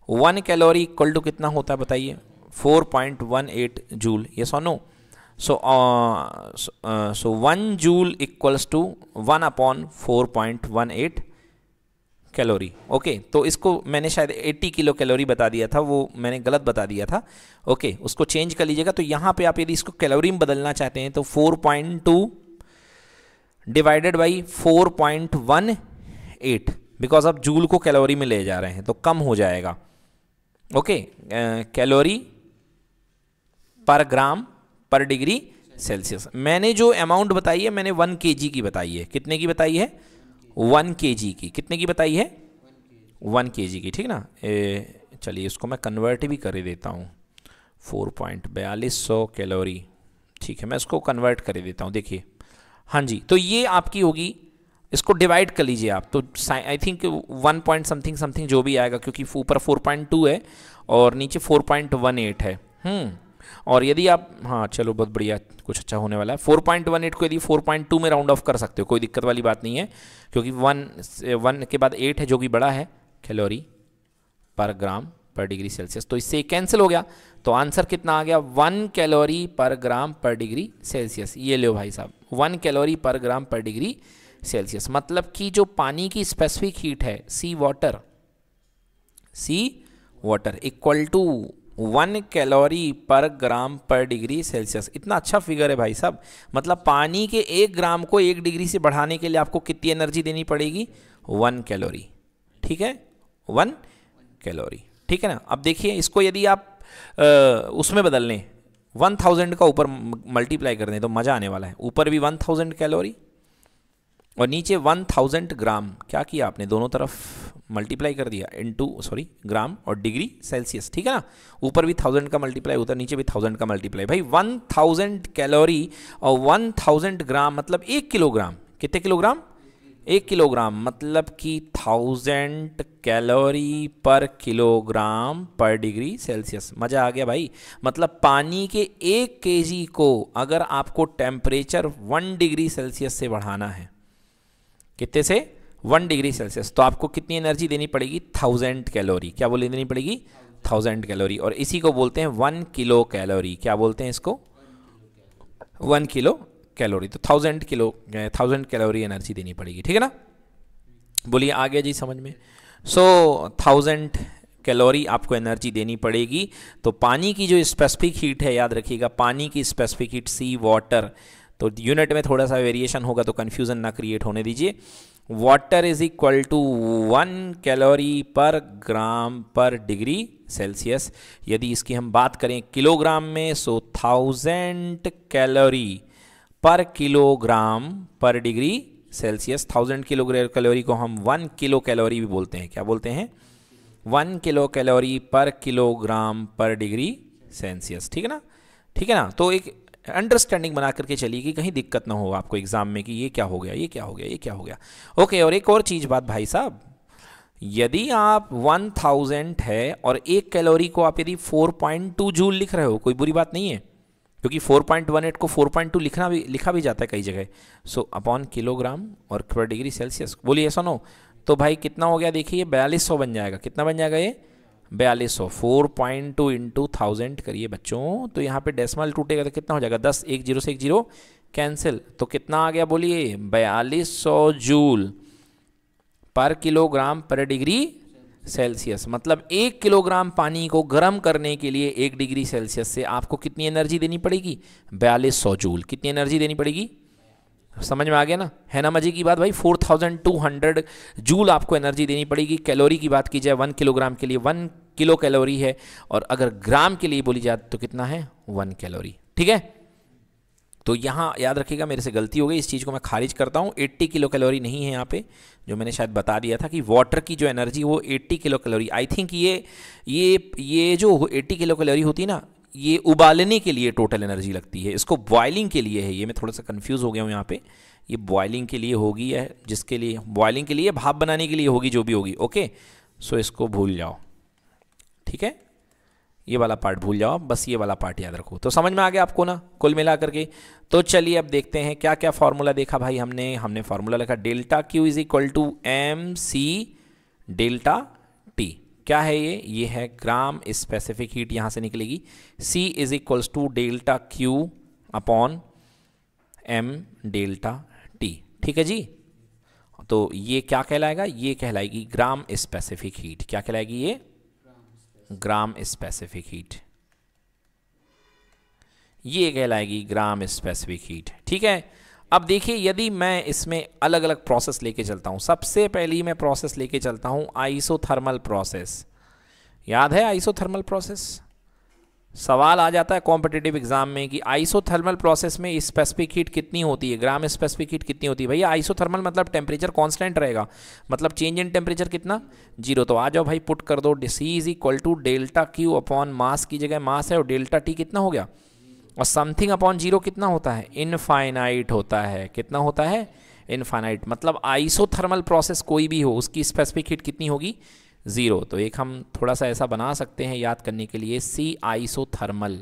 one calorie equal to कितना होता है बताइए 4.18 जूल ये सोनो so so one joule equals to one upon four point one eight calorie okay तो इसको मैंने शायद 80 किलो कैलोरी बता दिया था वो मैंने गलत बता दिया था ओके उसको चेंज कर लीजिएगा तो यहाँ पे आप यदि इसको कैलोरी में बदलना चाहते हैं तो 4.2 डिवाइडेड बाई 4.18 बिकॉज आप जूल को कैलोरी में ले जा रहे हैं तो कम हो जाएगा okay calorie per gram per degree Celsius मैंने जो अमाउंट बताई है मैंने वन के की बताई है कितने की बताई है वन के जी की कितने की बताई है वन के जी की ठीक ना चलिए इसको मैं कन्वर्ट भी कर देता हूँ फोर पॉइंट बयालीस सौ कैलोरी ठीक है मैं इसको कन्वर्ट कर देता हूँ देखिए हाँ जी तो ये आपकी होगी इसको डिवाइड कर लीजिए आप तो I think one point something something जो भी आएगा क्योंकि ऊपर फोर पॉइंट टू है और नीचे फोर पॉइंट वन एट है हम्म, और यदि आप हाँ चलो बहुत बढ़िया कुछ अच्छा होने वाला है फोर पॉइंट वन एट को यदि फोर पॉइंट टू में राउंड ऑफ कर सकते हो कोई दिक्कत वाली बात नहीं है क्योंकि वन वन के बाद एट है जो कि बड़ा है calorie per gram per degree Celsius तो इससे कैंसिल हो गया तो आंसर कितना आ गया one calorie per gram per degree Celsius ये लो भाई साहब one calorie per gram per degree Celsius मतलब कि जो पानी की स्पेसिफिक हीट है C water C water equal to one calorie per gram per degree Celsius इतना अच्छा फिगर है भाई साहब मतलब पानी के एक ग्राम को एक डिग्री से बढ़ाने के लिए आपको कितनी एनर्जी देनी पड़ेगी वन कैलोरी ठीक है वन कैलोरी ठीक है ना अब देखिए इसको यदि आप उसमें बदल लें वन थाउजेंड का ऊपर मल्टीप्लाई कर दें तो मज़ा आने वाला है ऊपर भी वन थाउजेंड कैलोरी और नीचे वन ग्राम क्या किया आपने दोनों तरफ मल्टीप्लाई कर दिया इनटू सॉरी ग्राम और डिग्री सेल्सियस ठीक है ना ऊपर भी थाउजेंड का मल्टीप्लाई उधर नीचे भी थाउजेंड का मल्टीप्लाई भाई वन थाउजेंड कैलोरी और वन थाउजेंड ग्राम मतलब एक किलोग्राम कितने किलोग्राम एक किलोग्राम मतलब कि thousand calorie per kilogram per degree Celsius मज़ा आ गया भाई मतलब पानी के एक के को अगर आपको टेम्परेचर वन डिग्री सेल्सियस से बढ़ाना है कितने से वन डिग्री सेल्सियस तो आपको कितनी एनर्जी देनी पड़ेगी थाउजेंड कैलोरी क्या बोली देनी पड़ेगी थाउजेंड कैलोरी और इसी को बोलते हैं वन किलो कैलोरी क्या बोलते हैं इसको वन किलो कैलोरी तो thousand kilo thousand calorie energy देनी पड़ेगी ठीक है ना बोलिए आ गया जी समझ में सो थाउजेंड कैलोरी आपको एनर्जी देनी पड़ेगी तो पानी की जो स्पेसिफिक हीट है याद रखिएगा पानी की स्पेसिफिक हीट सी वाटर तो यूनिट में थोड़ा सा वेरिएशन होगा तो कन्फ्यूज़न ना क्रिएट होने दीजिए water is equal to one calorie per gram per degree Celsius यदि इसकी हम बात करें किलोग्राम में so thousand calorie per kilogram per degree Celsius thousand kilo calorie को हम वन किलो कैलोरी भी बोलते हैं क्या बोलते हैं one kilo calorie per kilogram per degree Celsius ठीक है ना ठीक है ना तो एक अंडरस्टैंडिंग बना करके चलिए कि कहीं दिक्कत ना हो आपको एग्ज़ाम में कि ये क्या हो गया ये क्या हो गया ये क्या हो गया ओके और एक और चीज़ बात भाई साहब यदि आप 1000 है और एक कैलोरी को आप यदि 4.2 जूल लिख रहे हो कोई बुरी बात नहीं है क्योंकि 4.18 को 4.2 लिखना भी लिखा भी जाता है कई जगह सो अपॉन किलोग्राम और डिग्री सेल्सियस बोलिए सोनो तो भाई कितना हो गया देखिए बयालीस सौ बन जाएगा कितना बन जाएगा ये बयालीस सौ four point two into thousand करिए बच्चों तो यहाँ पे डेसिमल टूटेगा तो कितना हो जाएगा दस एक जीरो से एक जीरो कैंसिल तो कितना आ गया बोलिए बयालीस सौ जूल पर किलोग्राम पर डिग्री सेल्सियस मतलब एक किलोग्राम पानी को गर्म करने के लिए एक डिग्री सेल्सियस से आपको कितनी एनर्जी देनी पड़ेगी बयालीस सौ जूल कितनी एनर्जी देनी पड़ेगी समझ में आ गया ना हैना मजी की बात भाई 4200 जूल आपको एनर्जी देनी पड़ेगी कैलोरी की बात की जाए वन किलोग्राम के लिए वन किलो कैलोरी है और अगर ग्राम के लिए बोली जाए तो कितना है वन कैलोरी ठीक है तो यहाँ याद रखिएगा मेरे से गलती हो गई इस चीज़ को मैं खारिज करता हूँ 80 किलो कैलोरी नहीं है यहाँ पे जो मैंने शायद बता दिया था कि वाटर की जो एनर्जी वो 80 किलो कैलोरी आई थिंक ये ये ये जो 80 किलो कैलोरी होती है ना ये उबालने के लिए टोटल एनर्जी लगती है इसको बॉयलिंग के लिए है ये मैं थोड़ा सा कंफ्यूज हो गया हूँ यहाँ पे ये बॉयलिंग के लिए होगी या जिसके लिए बॉयलिंग के लिए भाप बनाने के लिए होगी जो भी होगी ओके सो इसको भूल जाओ ठीक है ये वाला पार्ट भूल जाओ बस ये वाला पार्ट याद रखो तो समझ में आ गया आपको ना कुल मिला करके तो चलिए अब देखते हैं क्या क्या फॉर्मूला देखा भाई हमने हमने फॉर्मूला लिखा delta Q is equal to M C delta क्या है ये ये है ग्राम स्पेसिफिक हीट यहां से निकलेगी C is equals to delta Q upon M delta T ठीक है जी तो ये क्या कहलाएगा ये कहलाएगी ग्राम स्पेसिफिक हीट क्या कहलाएगी ये ग्राम स्पेसिफिक हीट ये कहलाएगी ग्राम स्पेसिफिक हीट ठीक है अब देखिए यदि मैं इसमें अलग अलग प्रोसेस लेके चलता हूँ सबसे पहली मैं प्रोसेस लेके चलता हूँ आइसोथर्मल प्रोसेस याद है आइसोथर्मल प्रोसेस सवाल आ जाता है कॉम्पिटेटिव एग्जाम में कि आइसोथर्मल प्रोसेस में स्पेसिफिक हीट कितनी होती है ग्राम स्पेसिफिक हीट कितनी होती है भैया आइसोथर्मल मतलब टेम्परेचर कॉन्स्टेंट रहेगा मतलब चेंज इन टेम्परेचर कितना जीरो तो आ जाओ भाई पुट कर दो डिसीज equal to delta Q upon mass की जगह मास है और डेल्टा टी कितना हो गया और समथिंग अपॉन जीरो कितना होता है इनफाइनाइट होता है कितना होता है इनफाइनाइट मतलब आइसोथर्मल प्रोसेस कोई भी हो उसकी स्पेसिफिक हीट कितनी होगी ज़ीरो तो एक हम थोड़ा सा ऐसा बना सकते हैं याद करने के लिए सी आइसोथर्मल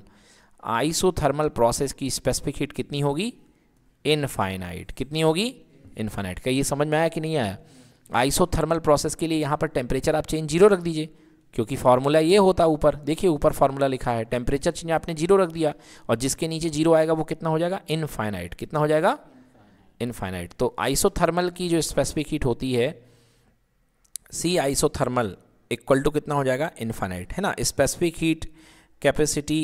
आइसोथर्मल प्रोसेस की स्पेसिफिक हीट कितनी होगी इनफाइनाइट कितनी होगी इनफाइनाइट का ये समझ में आया कि नहीं आया आइसोथर्मल प्रोसेस के लिए यहाँ पर टेम्परेचर आप चेंज जीरो रख दीजिए क्योंकि फार्मूला ये होता ऊपर देखिए ऊपर फार्मूला लिखा है टेम्परेचर चेंज आपने जीरो रख दिया और जिसके नीचे जीरो आएगा वो कितना हो जाएगा इनफाइनाइट कितना हो जाएगा इनफाइनाइट तो आइसोथर्मल की जो स्पेसिफिक हीट होती है सी आइसोथर्मल इक्वल टू कितना हो जाएगा इनफाइनाइट है ना स्पेसिफिक हीट कैपेसिटी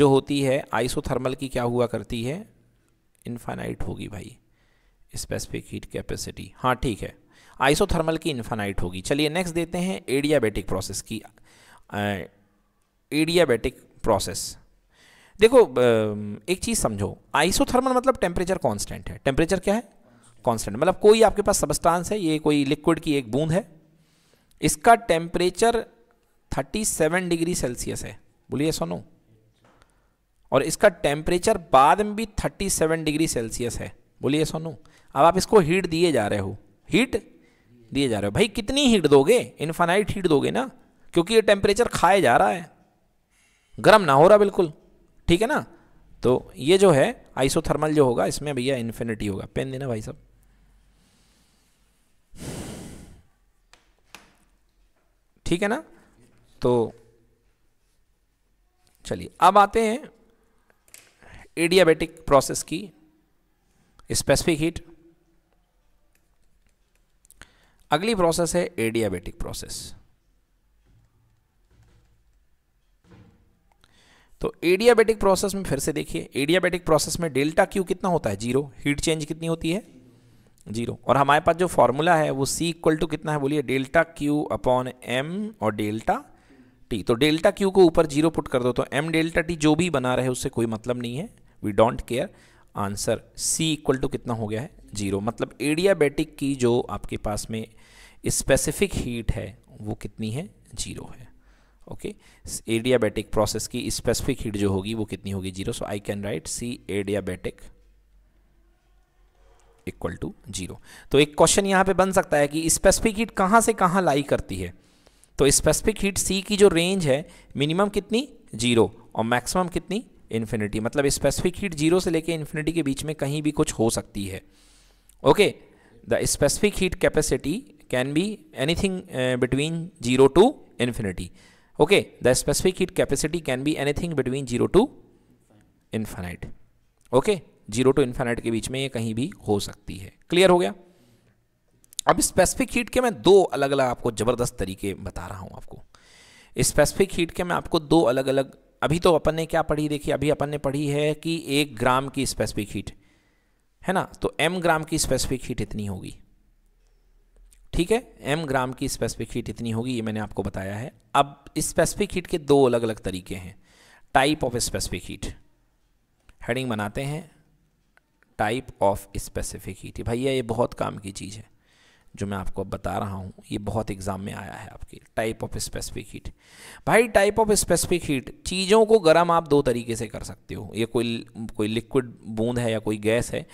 जो होती है आइसोथर्मल की क्या हुआ करती है इनफाइनाइट होगी भाई स्पेसिफिक हीट कैपेसिटी हाँ ठीक है आइसोथर्मल की इन्फानाइट होगी चलिए नेक्स्ट देते हैं एडियाबेटिक प्रोसेस की एडियाबेटिक प्रोसेस देखो एक चीज़ समझो आइसोथर्मल मतलब टेम्परेचर कांस्टेंट है टेम्परेचर क्या है कांस्टेंट मतलब कोई आपके पास सबस्टांस है ये कोई लिक्विड की एक बूंद है इसका टेम्परेचर 37 डिग्री सेल्सियस है बोलिए सोनो और इसका टेम्परेचर बाद में भी 37 डिग्री सेल्सियस है बोलिए सोनो अब आप इसको हीट दिए जा रहे हो हीट दिए जा रहे हो भाई कितनी हीट दोगे इन्फानाइट हीट दोगे ना क्योंकि ये टेम्परेचर खाया जा रहा है गर्म ना हो रहा बिल्कुल ठीक है ना तो ये जो है आइसोथर्मल जो होगा इसमें भैया इन्फिनिटी होगा पेन देना भाई साहब ठीक है ना तो चलिए अब आते हैं एडियाबेटिक प्रोसेस की स्पेसिफिक हीट अगली प्रोसेस है एडियाबेटिक प्रोसेस तो एडियाबेटिक प्रोसेस में फिर से देखिए एडियाबेटिक प्रोसेस में डेल्टा क्यू कितना होता है जीरो हीट चेंज कितनी होती है जीरो और हमारे पास जो फॉर्मूला है वो सी इक्वल टू कितना है बोलिए डेल्टा क्यू अपॉन एम और डेल्टा टी तो डेल्टा क्यू को ऊपर जीरो पुट कर दो तो एम डेल्टा टी जो भी बना रहे उससे कोई मतलब नहीं है we don't care answer C equal to कितना हो गया है जीरो मतलब एडियाबेटिक की जो आपके पास में स्पेसिफिक हीट है वो कितनी है जीरो है ओके एडियाबैटिक प्रोसेस की स्पेसिफिक हीट जो होगी वो कितनी होगी zero so I can write C adiabatic equal to zero तो एक क्वेश्चन यहां पे बन सकता है कि स्पेसिफिक हीट कहां से कहां लाई करती है तो स्पेसिफिक हीट सी की जो रेंज है मिनिमम कितनी जीरो और मैक्सिमम कितनी इन्फिनिटी मतलब स्पेसिफिक हीट जीरो से लेके इन्फिनिटी के बीच में कहीं भी कुछ हो सकती है okay the specific heat capacity can be anything between zero to infinity okay the specific heat capacity can be be anything between 0 to infinite okay 0 to के बीच में ये कहीं भी हो सकती है क्लियर हो गया अब स्पेसिफिक हीट के मैं दो अलग अलग आपको ज़बरदस्त तरीके बता रहा हूँ आपको स्पेसिफिक हीट के मैं आपको दो अलग अलग अभी तो अपन ने क्या पढ़ी देखिए अभी अपन ने पढ़ी है कि एक ग्राम की स्पेसिफिक हीट है ना तो एम ग्राम की स्पेसिफिक हीट इतनी होगी ठीक है एम ग्राम की स्पेसिफिक हीट इतनी होगी ये मैंने आपको बताया है अब स्पेसिफिक हीट के दो अलग अलग तरीके हैं type of specific heat heading बनाते हैं टाइप ऑफ स्पेसिफिक हीट भैया ये बहुत काम की चीज़ है जो मैं आपको अब बता रहा हूँ ये बहुत एग्ज़ाम में आया है आपके टाइप ऑफ स्पेसिफिक हीट भाई टाइप ऑफ स्पेसिफिक हीट चीज़ों को गर्म आप दो तरीके से कर सकते हो ये कोई कोई लिक्विड बूंद है या कोई गैस है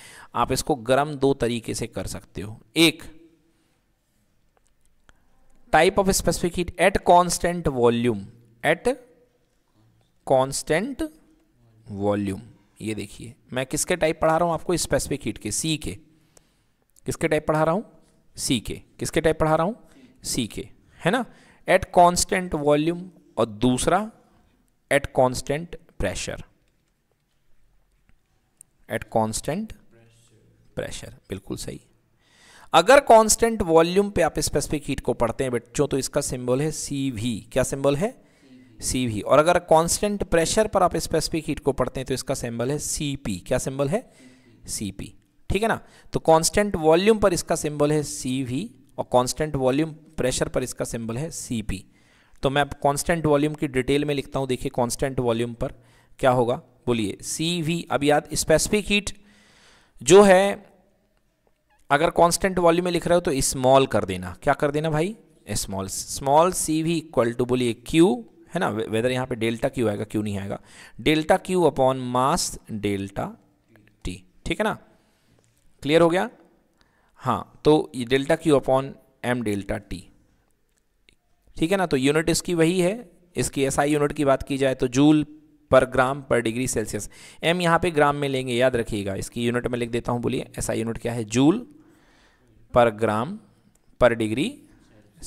आप इसको गर्म दो तरीके से कर सकते हो एक type of specific heat at constant volume at constant volume ये देखिए मैं किसके टाइप पढ़ा रहा हूं आपको स्पेसिफिक हीट के सी के किसके टाइप पढ़ा रहा हूं सी के किसके टाइप पढ़ा रहा हूं सी के है ना एट कांस्टेंट वॉल्यूम और दूसरा at constant pressure at constant pressure बिल्कुल सही अगर कांस्टेंट वॉल्यूम पे आप स्पेसिफिक हीट को पढ़ते हैं बच्चों तो इसका सिंबल है सी वी क्या सिंबल है सी वी और अगर कांस्टेंट प्रेशर पर आप स्पेसिफिक हीट को पढ़ते हैं तो इसका सिंबल है सी पी क्या सिंबल है सी पी ठीक है ना तो कांस्टेंट वॉल्यूम पर इसका सिंबल है सी वी और कांस्टेंट वॉल्यूम प्रेशर पर इसका सिंबल है सी पी तो मैं कॉन्स्टेंट वॉल्यूम की डिटेल में लिखता हूँ देखिए कॉन्स्टेंट वॉल्यूम पर क्या होगा बोलिए सी वी अब याद स्पेसिफिक हीट जो है अगर कांस्टेंट वॉल्यूम में लिख रहे हो तो स्मॉल कर देना क्या कर देना भाई स्मॉल स्मॉल सी भी इक्वल टू बोलिए क्यू है ना वेदर यहाँ पे डेल्टा क्यू आएगा क्यू नहीं आएगा delta Q upon mass delta T ठीक है ना क्लियर हो गया हाँ तो ये delta Q upon M delta T ठीक है ना तो यूनिट इसकी वही है इसकी एसआई यूनिट की बात की जाए तो जूल पर gram per degree Celsius M यहाँ पे ग्राम में लेंगे याद रखिएगा इसकी यूनिट में लिख देता हूँ बोलिए एसआई यूनिट क्या है जूल पर ग्राम पर डिग्री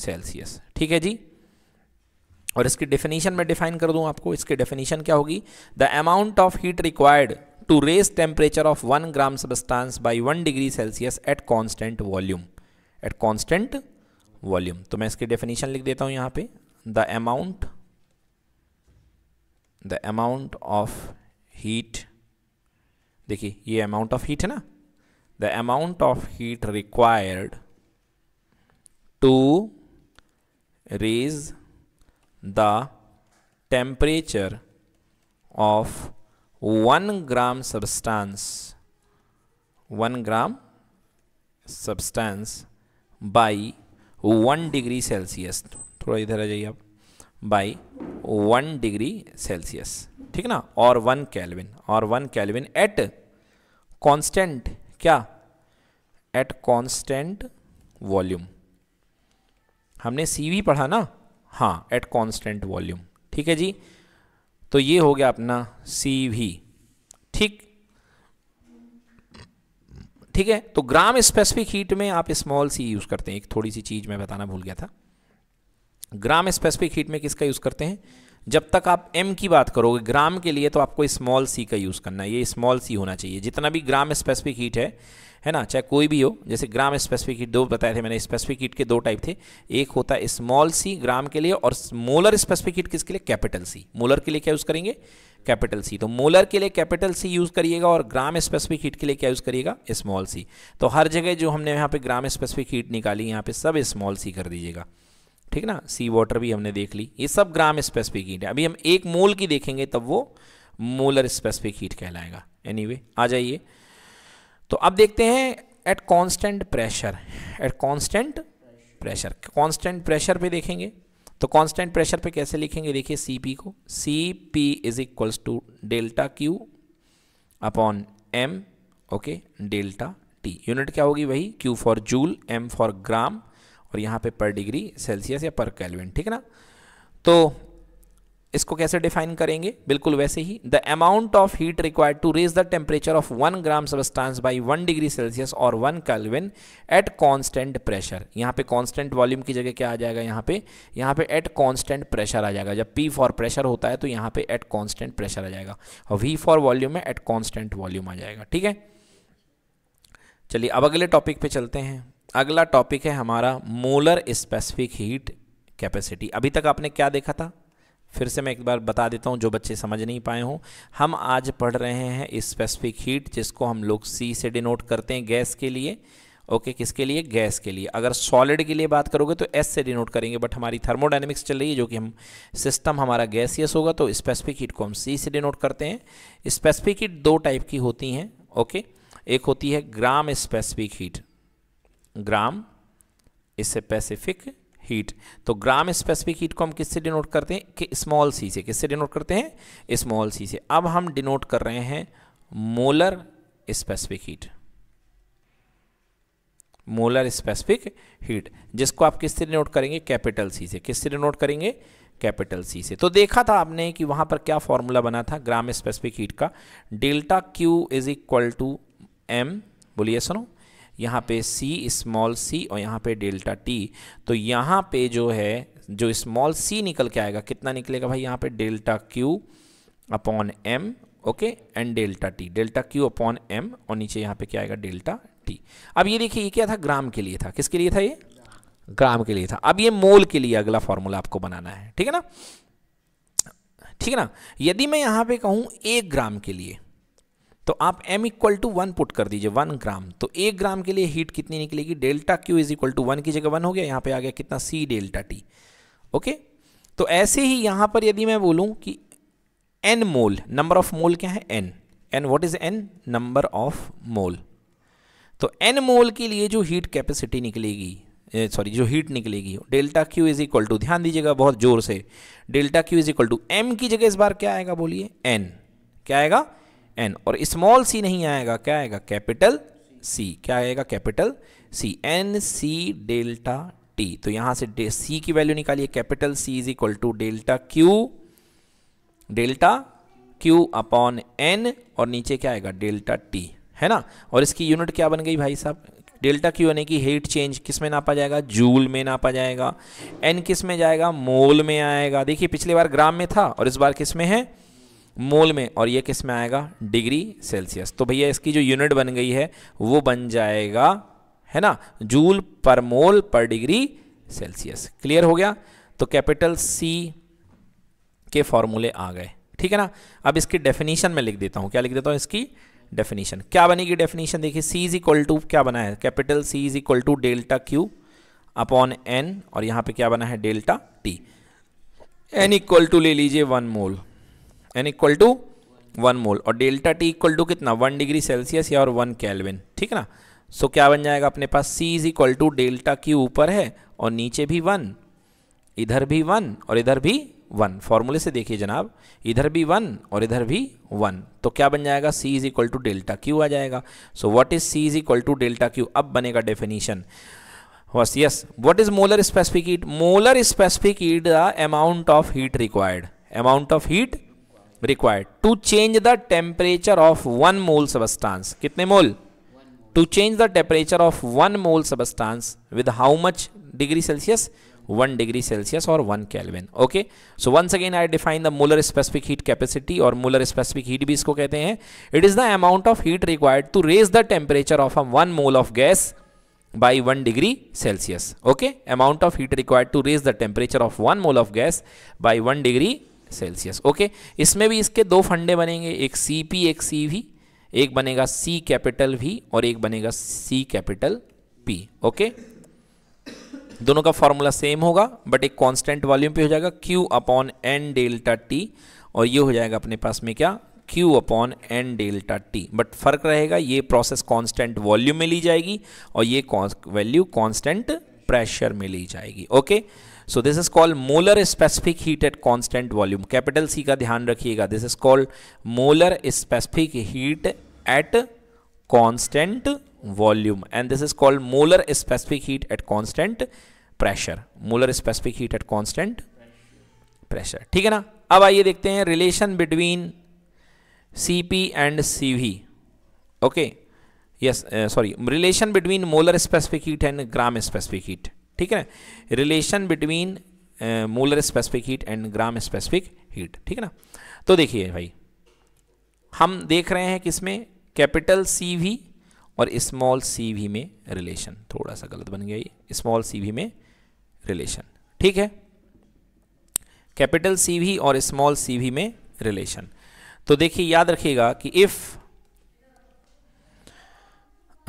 सेल्सियस ठीक है जी और इसकी डेफिनेशन मैं डिफाइन कर दूं आपको इसकी डेफिनेशन क्या होगी the amount of heat required to raise temperature of one gram substance by one degree Celsius at constant volume at constant volume तो मैं इसकी डेफिनेशन लिख देता हूं यहां पे the amount the amount of heat देखिए ये अमाउंट ऑफ हीट है ना the amount of heat required to raise the temperature of 1 gram substance 1 gram substance by 1 degree celsius थोड़ा इधर आ जाइए आप by one degree Celsius. ठीक ना और one Kelvin. और one Kelvin at constant क्या एट कॉन्स्टेंट वॉल्यूम हमने सीवी पढ़ा ना हाँ एट कॉन्स्टेंट वॉल्यूम ठीक है जी तो ये हो गया अपना सीवी ठीक ठीक है तो ग्राम स्पेसिफिक हीट में आप स्मॉल सी यूज़ करते हैं एक थोड़ी सी चीज़ मैं बताना भूल गया था ग्राम स्पेसिफिक हीट में किसका यूज़ करते हैं जब तक आप एम की बात करोगे ग्राम के लिए तो आपको स्मॉल सी का यूज़ करना है ये स्मॉल सी होना चाहिए जितना भी ग्राम स्पेसिफिक हीट है है ना चाहे कोई भी हो जैसे ग्राम स्पेसिफिक हीट दो बताए थे मैंने स्पेसिफिक हीट के दो टाइप थे एक होता है स्मॉल सी ग्राम के लिए और मोलर स्पेसिफिक हीट किसके लिए कैपिटल सी मोलर के लिए क्या यूज़ करेंगे कैपिटल सी तो मोलर के लिए कैपिटल सी यूज़ करिएगा और ग्राम स्पेसिफिक हीट के लिए क्या यूज़ करिएगा स्मॉल सी तो हर जगह जो हमने यहाँ पर ग्राम स्पेसिफिक हीट निकाली यहाँ पर सब स्मॉल सी कर दीजिएगा ठीक ना सी वाटर भी हमने देख ली ये सब ग्राम स्पेसिफिक हीट है अभी हम एक मोल की देखेंगे तब वो मोलर स्पेसिफिक हीट कहलाएगा एनीवे anyway, आ जाइए तो अब देखते हैं at constant pressure at constant pressure constant pressure पे देखेंगे तो कांस्टेंट प्रेशर पे कैसे लिखेंगे देखिए सी पी को C P is equals to delta Q upon M okay delta T unit क्या होगी वही Q for joule M for gram और यहाँ पे पर डिग्री सेल्सियस या पर कैलविन ठीक है ना तो इसको कैसे डिफाइन करेंगे बिल्कुल वैसे ही the amount of heat required to raise the temperature of one gram substance by one degree Celsius और one kelvin at constant pressure यहाँ पे कॉन्स्टेंट वॉल्यूम की जगह क्या आ जाएगा यहाँ पे यहाँ पे एट कॉन्स्टेंट प्रेशर आ जाएगा जब पी फॉर प्रेशर होता है तो यहाँ पे एट कॉन्स्टेंट प्रेशर आ जाएगा और वी फॉर वॉल्यूम में एट कॉन्स्टेंट वॉल्यूम आ जाएगा ठीक है चलिए अब अगले टॉपिक पे चलते हैं अगला टॉपिक है हमारा मोलर स्पेसिफिक हीट कैपेसिटी अभी तक आपने क्या देखा था फिर से मैं एक बार बता देता हूँ जो बच्चे समझ नहीं पाए हों हम आज पढ़ रहे हैं स्पेसिफिक हीट जिसको हम लोग सी से डिनोट करते हैं गैस के लिए ओके okay, किसके लिए गैस के लिए अगर सॉलिड के लिए बात करोगे तो एस से डिनोट करेंगे बट हमारी थर्मोडाइनमिक्स चल रही है जो कि हम सिस्टम हमारा गैसियस होगा तो स्पेसिफिक हीट को हम सी से डिनोट करते हैं स्पेसिफिक हीट दो टाइप की होती हैं ओके okay? एक होती है gram specific heat gram specific heat तो ग्राम स्पेसिफिक हीट को हम किससे डिनोट करते हैं कि स्मॉल सी से किससे डिनोट करते हैं स्मॉल सी से अब हम डिनोट कर रहे हैं molar specific heat molar specific heat जिसको आप किससे डिनोट करेंगे कैपिटल सी से किससे डिनोट करेंगे कैपिटल सी से तो देखा था आपने कि वहां पर क्या फॉर्मूला बना था ग्राम स्पेसिफिक हीट का delta Q is equal to M बोलिए सुनो यहाँ पे सी स्मॉल सी और यहाँ पे डेल्टा टी तो यहाँ पे जो है जो स्मॉल सी निकल के आएगा कितना निकलेगा भाई यहाँ पे delta Q upon M okay and delta T delta Q upon M और नीचे यहाँ पे क्या आएगा डेल्टा टी अब ये देखिए ये क्या था ग्राम के लिए था किसके लिए था ये ग्राम के लिए था अब ये मोल के लिए अगला फॉर्मूला आपको बनाना है ठीक है ना ठीक है ना यदि मैं यहाँ पे कहूँ एक ग्राम के लिए तो आप m equal to one put कर दीजिए वन ग्राम तो एक ग्राम के लिए हीट कितनी निकलेगी delta Q is equal to one की जगह वन हो गया यहाँ पे आ गया कितना सी डेल्टा टी ओके तो ऐसे ही यहाँ पर यदि मैं बोलूँ कि N mole number of mole क्या है N N what is N number of mole तो एन मोल के लिए जो हीट कैपेसिटी निकलेगी सॉरी जो हीट निकलेगी delta Q is equal to ध्यान दीजिएगा बहुत जोर से delta Q is equal to M की जगह इस बार क्या आएगा बोलिए एन क्या आएगा एन और स्मॉल सी नहीं आएगा क्या आएगा कैपिटल सी क्या आएगा capital C N C delta T तो यहां से सी की वैल्यू निकालिए capital C is equal to delta Q delta Q upon N और नीचे क्या आएगा डेल्टा टी है ना और इसकी यूनिट क्या बन गई भाई साहब डेल्टा क्यू यानी कि हीट चेंज किस में नापा जाएगा जूल में नापा जाएगा एन किस में जाएगा मोल में आएगा देखिए पिछली बार ग्राम में था और इस बार किस में है मोल में और ये किस में आएगा डिग्री सेल्सियस तो भैया इसकी जो यूनिट बन गई है वो बन जाएगा है ना जूल पर मोल पर डिग्री सेल्सियस क्लियर हो गया तो कैपिटल सी के फॉर्मूले आ गए ठीक है ना अब इसकी डेफिनेशन में लिख देता हूं क्या लिख देता हूँ इसकी डेफिनेशन क्या बनेगी डेफिनेशन देखिए सी इज इक्वल टू क्या बना है capital C is equal to delta Q upon N और यहां पे क्या बना है delta T N equal to ले लीजिए one mole N equal to one mole और डेल्टा टी इक्वल टू कितना वन डिग्री सेल्सियस या और वन कैलविन ठीक है ना सो so, क्या बन जाएगा अपने पास C is equal to delta Q ऊपर है और नीचे भी वन इधर भी वन और इधर भी वन फॉर्मूले से देखिए जनाब इधर भी वन और इधर भी वन तो क्या बन जाएगा C is equal to delta Q आ जाएगा so what is C is equal to delta Q अब बनेगा डेफिनेशन बस yes what is molar specific heat molar specific heat the amount of heat required amount of heat required to change the temperature of one mole substance कितने mole to change the temperature of one mole substance with how much degree Celsius one degree Celsius और one kelvin okay so once again I define the molar specific heat capacity और molar specific heat भी इसको कहते हैं it is the amount of heat required to raise the temperature of a one mole of gas by one degree Celsius okay amount of heat required to raise the temperature of one mole of gas by one degree Celsius okay इसमें भी इसके दो फंडे बनेंगे एक C P एक सी we एक बनेगा सी कैपिटल वी और एक बनेगा सी कैपिटल पी ओके दोनों का फॉर्मूला सेम होगा बट एक कांस्टेंट वॉल्यूम पे हो जाएगा Q upon N delta T और ये हो जाएगा अपने पास में क्या Q upon N delta T but फर्क रहेगा ये प्रोसेस कांस्टेंट वॉल्यूम में ली जाएगी और ये वैल्यू कांस्टेंट प्रेशर में ली जाएगी okay okay? So this is called molar specific heat at constant volume capital C का ध्यान रखिएगा this is called molar specific heat at constant volume and this is called molar specific heat at constant pressure molar specific heat at constant pressure ठीक है ना अब आइए देखते हैं relation between C P and C V okay yes sorry relation between molar specific heat and gram specific heat ठीक है relation between molar specific heat and gram specific heat ठीक है ना तो देखिए भाई हम देख रहे हैं किसमें कैपिटल सी वी और स्मॉल सी वी में रिलेशन थोड़ा सा गलत बन गया ये स्मॉल सी वी में रिलेशन ठीक है कैपिटल सी वी और स्मॉल सी वी में रिलेशन तो देखिए याद रखिएगा कि इफ़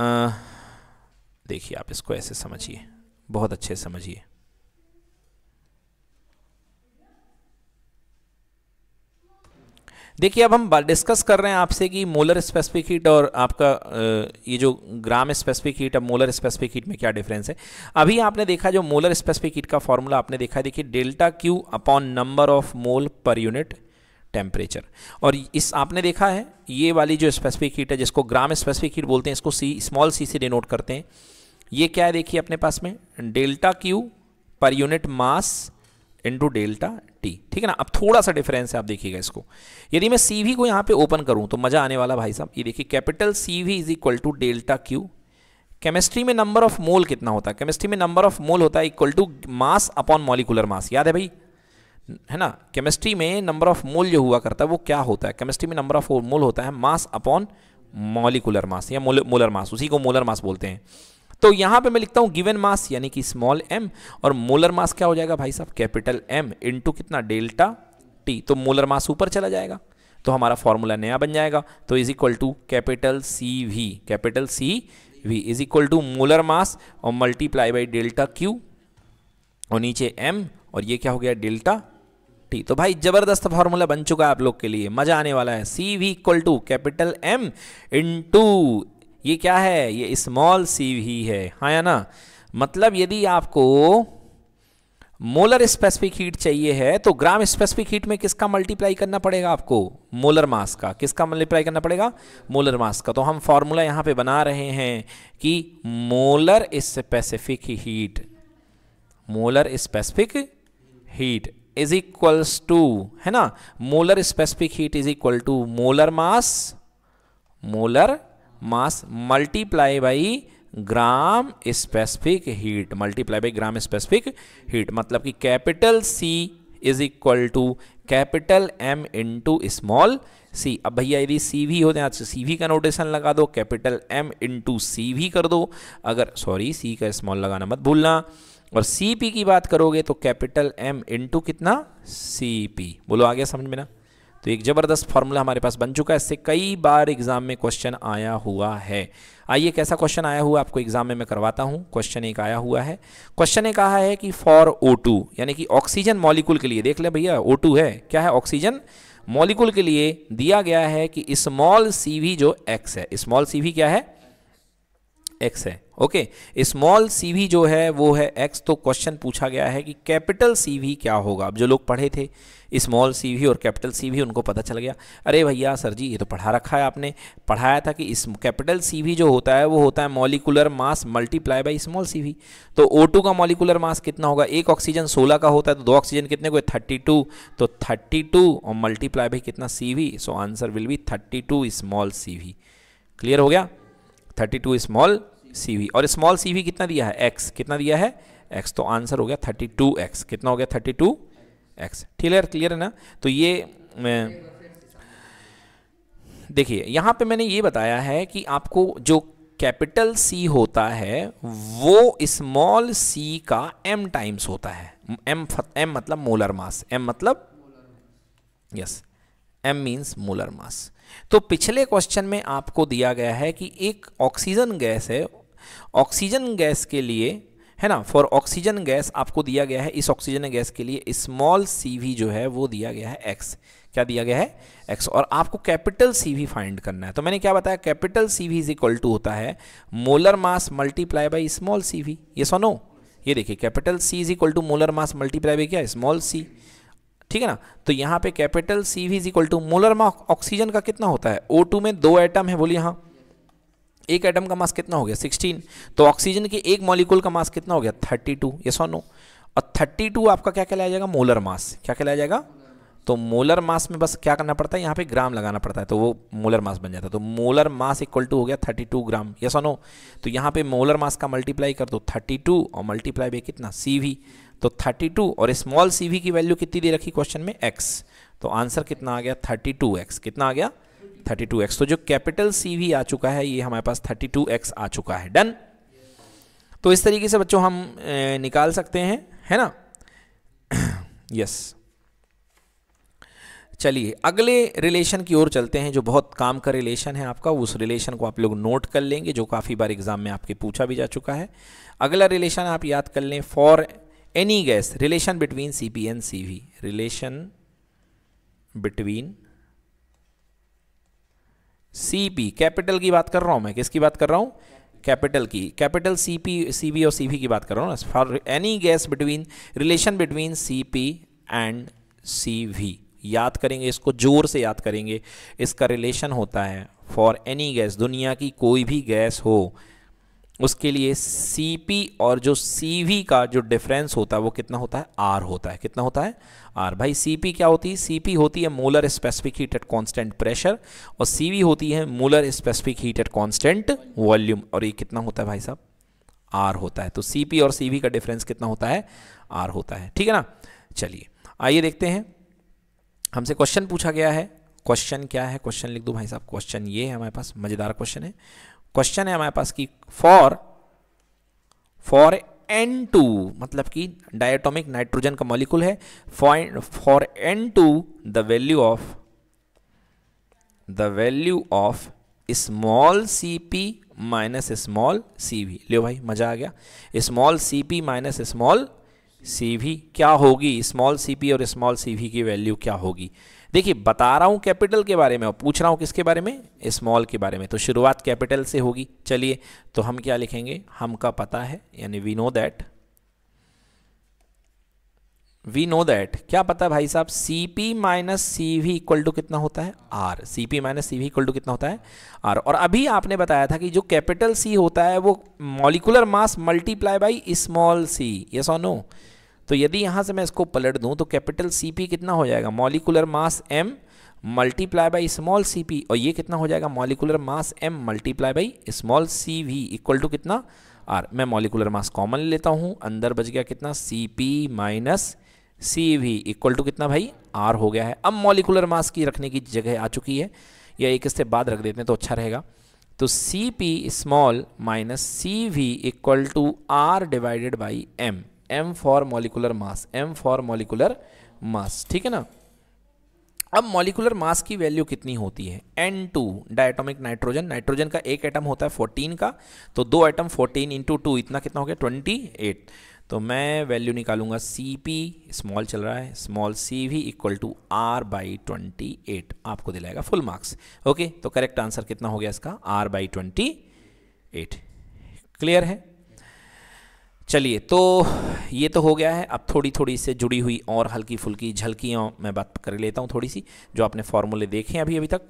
uh, देखिए आप इसको ऐसे समझिए बहुत अच्छे समझिए देखिए अब हम डिस्कस कर रहे हैं आपसे कि मोलर स्पेसिफिक हीट और आपका ये जो ग्राम स्पेसिफिक हीट और मोलर स्पेसिफिक हीट में क्या डिफरेंस है अभी आपने देखा जो मोलर स्पेसिफिक हीट का फॉर्मूला आपने देखा देखिए delta Q upon number of mole per unit temperature और इस आपने देखा है ये वाली जो स्पेसिफिक हीट है जिसको ग्राम स्पेसिफिक हीट बोलते हैं इसको सी स्मॉल सी से डिनोट करते हैं ये क्या है देखिए अपने पास में delta Q per unit mass into delta T ठीक है ना अब थोड़ा सा डिफरेंस है आप देखिएगा इसको यदि मैं सी वी को यहाँ पे ओपन करूँ तो मज़ा आने वाला भाई साहब ये देखिए capital C V is equal to delta Q chemistry में नंबर ऑफ मोल कितना होता है केमिस्ट्री में नंबर ऑफ मोल होता है equal to mass upon molecular mass याद है भाई है ना केमिस्ट्री में नंबर ऑफ मोल जो हुआ करता है वो क्या होता है केमिस्ट्री में नंबर ऑफ मोल होता है मास अपॉन मॉलिकुलर मास या मोलर मास उसी को मोलर मास बोलते हैं तो यहां पे मैं लिखता हूं गिवन मास यानी कि स्मॉल एम और मोलर मास क्या हो जाएगा भाई साहब कैपिटल एम इंटू कितना डेल्टा टी तो मोलर मास ऊपर चला जाएगा तो हमारा फॉर्मूला नया बन जाएगा तो is equal to capital C V capital C V is equal to molar mass और मल्टीप्लाई बाई डेल्टा क्यू और नीचे एम और ये क्या हो गया डेल्टा टी तो भाई जबरदस्त फॉर्मूला बन चुका है आप लोग के लिए मजा आने वाला है C V equal to capital M into ये क्या है ये स्मॉल सी ही है हाँ या ना मतलब यदि आपको मोलर स्पेसिफिक हीट चाहिए है तो ग्राम स्पेसिफिक हीट में किसका मल्टीप्लाई करना पड़ेगा आपको मोलर मास का किसका मल्टीप्लाई करना पड़ेगा मोलर मास का तो हम फॉर्मूला यहां पे बना रहे हैं कि molar specific heat molar specific heat is equals to है ना molar specific heat is equal to molar mass molar mass multiply by gram specific heat multiply by gram specific heat मतलब कि capital C is equal to capital M into small C अब भैया यदि सी भी हो जाए सी भी का नोटेशन लगा दो कैपिटल एम इंटू सी भी कर दो अगर सॉरी सी का स्मॉल लगाना मत भूलना और सी पी की बात करोगे तो कैपिटल एम इंटू कितना सी पी बोलो आ गया समझ में ना तो एक ज़बरदस्त फॉर्मूला हमारे पास बन चुका है इससे कई बार एग्ज़ाम में क्वेश्चन आया हुआ है आइए कैसा क्वेश्चन आया हुआ आपको एग्ज़ाम में मैं करवाता हूं क्वेश्चन एक आया हुआ है क्वेश्चन ने कहा है कि फॉर ओ यानी कि ऑक्सीजन मॉलिक्यूल के लिए देख ले भैया ओ है क्या है ऑक्सीजन मॉलिक्यूल के लिए दिया गया है कि स्मॉल सी जो एक्स है स्मॉल सी क्या है एक्स है ओके स्मॉल सी वी जो है वो है एक्स तो क्वेश्चन पूछा गया है कि कैपिटल सी भी क्या होगा अब जो लोग पढ़े थे स्मॉल सी वी और कैपिटल सी भी उनको पता चल गया अरे भैया सर जी ये तो पढ़ा रखा है आपने पढ़ाया था कि इस कैपिटल सी भी जो होता है वो होता है molecular mass multiply by small C V तो ओ टू का मॉलिकुलर मास कितना होगा एक ऑक्सीजन सोलह का होता है तो दो ऑक्सीजन कितने को थर्टी टू तो थर्टी टू और मल्टीप्लाई बाई कितना C V so answer will be thirty two small C V clear हो गया thirty two small C V और स्मॉल सी वी कितना दिया है एक्स कितना दिया है एक्स तो आंसर हो गया थर्टी टू एक्स कितना हो गया thirty two X clear clear है ना तो ये देखिए यहाँ पे मैंने ये बताया है कि आपको जो कैपिटल सी होता है वो स्मॉल सी का एम टाइम्स होता है एम एम मतलब मोलर मास एम मतलब yes M means molar mass तो पिछले क्वेश्चन में आपको दिया गया है कि एक ऑक्सीजन गैस है ऑक्सीजन गैस के लिए है ना फॉर ऑक्सीजन गैस आपको दिया गया है इस ऑक्सीजन गैस के लिए स्मॉल सी जो है वो दिया गया है एक्स क्या दिया गया है एक्स और आपको कैपिटल सी वी फाइंड करना है तो मैंने क्या बताया capital C V is equal to होता है molar mass multiply by small C V ये सोनो ये देखिए capital C is equal to molar mass multiply by क्या स्मॉल सी ठीक है ना तो यहाँ पे capital C V is equal to molar mass oxygen का कितना होता है ओ टू में दो एटम है बोलिए यहाँ एक एटम का मास कितना हो गया 16 तो ऑक्सीजन के एक मॉलिक्यूल का मास कितना हो गया 32 टू ये सोनो नो और 32 आपका क्या कहलाया जाएगा मोलर मास क्या कहलाया जाएगा तो मोलर मास में बस क्या करना पड़ता है यहाँ पे ग्राम लगाना पड़ता है तो वो मोलर मास बन जाता है तो मोलर मास इक्वल टू हो गया 32 ग्राम ये सोनो तो यहाँ पे मोलर मास का मल्टीप्लाई कर दो 32 और मल्टीप्लाई भी कितना सी वी तो 32 और स्मॉल सी की वैल्यू कितनी दे रखी क्वेश्चन में एक्स तो आंसर कितना आ गया 32x कितना आ गया 32x तो जो कैपिटल सी वी आ चुका है ये हमारे पास 32x आ चुका है डन तो इस तरीके से बच्चों हम निकाल सकते हैं है ना यस चलिए अगले रिलेशन की ओर चलते हैं जो बहुत काम का रिलेशन है आपका उस रिलेशन को आप लोग नोट कर लेंगे जो काफ़ी बार एग्जाम में आपके पूछा भी जा चुका है अगला रिलेशन आप याद कर लें for any guess relation between cp and cv relation between P capital की बात कर रहा हूं मैं किसकी बात कर रहा हूं कैपिटल की कैपिटल सीपी सीबी और सीवी की बात कर रहा हूं for any gas between relation between CP and CV याद करेंगे इसको जोर से याद करेंगे इसका रिलेशन होता है फॉर एनी गैस दुनिया की कोई भी गैस हो उसके लिए सी पी और जो सी वी का जो डिफरेंस होता है वो कितना होता है आर होता है कितना होता है आर भाई सी पी क्या होती है सी पी होती है molar specific heat at constant pressure और सी वी होती है molar specific heat at constant volume और ये कितना होता है भाई साहब आर होता है तो सी पी और सी वी का डिफरेंस कितना होता है आर होता है ठीक है ना चलिए आइए देखते हैं हमसे क्वेश्चन पूछा गया है क्वेश्चन क्या है क्वेश्चन लिख दो भाई साहब क्वेश्चन ये है हमारे पास मज़ेदार क्वेश्चन है क्वेश्चन है हमारे पास कि फॉर फॉर एन टू मतलब कि डायटोमिक नाइट्रोजन का मॉलिक्यूल है for N two the value of the value of small C P minus small C V लियो भाई मजा आ गया small C P minus small C V क्या होगी स्मॉल सी पी और स्मॉल सी वी की वैल्यू क्या होगी देखिए बता रहा हूँ कैपिटल के बारे में और पूछ रहा हूँ किसके बारे में स्मॉल के बारे में तो शुरुआत कैपिटल से होगी चलिए तो हम क्या लिखेंगे हम का पता है यानी we know that we know that क्या पता है भाई साहब C P minus C V equal to कितना होता है R C P minus C V equal to कितना होता है आर और अभी आपने बताया था कि जो कैपिटल सी होता है वो molecular mass multiply by small C yes और नो तो यदि यहाँ से मैं इसको पलट दूँ तो कैपिटल सी पी कितना हो जाएगा molecular mass M multiply by small C P और ये कितना हो जाएगा molecular mass M multiply by small C V equal to कितना आर मैं मॉलिकुलर मास कॉमन लेता हूँ अंदर बच गया कितना C P minus C V equal to कितना भाई आर हो गया है अब मॉलिकुलर मास की रखने की जगह आ चुकी है या एक इससे बाद रख देते हैं तो अच्छा रहेगा तो C P small minus C V equal to R divided by M M for molecular mass M for molecular mass ठीक है ना अब मॉलिकुलर मास की वैल्यू कितनी होती है N two diatomic nitrogen nitrogen का एक एटम होता है 14 का तो दो एटम 14 इंटू टू इतना कितना हो गया 28 तो मैं वैल्यू निकालूंगा सी पी स्मॉल चल रहा है स्मॉल सी भी equal to R by twenty eight आपको दिलाएगा फुल मार्क्स ओके तो करेक्ट आंसर कितना हो गया इसका R by twenty eight clear है चलिए तो ये तो हो गया है अब थोड़ी थोड़ी इससे जुड़ी हुई और हल्की फुल्की झलकियों मैं बात कर लेता हूँ थोड़ी सी जो आपने फॉर्मूले देखे हैं अभी अभी तक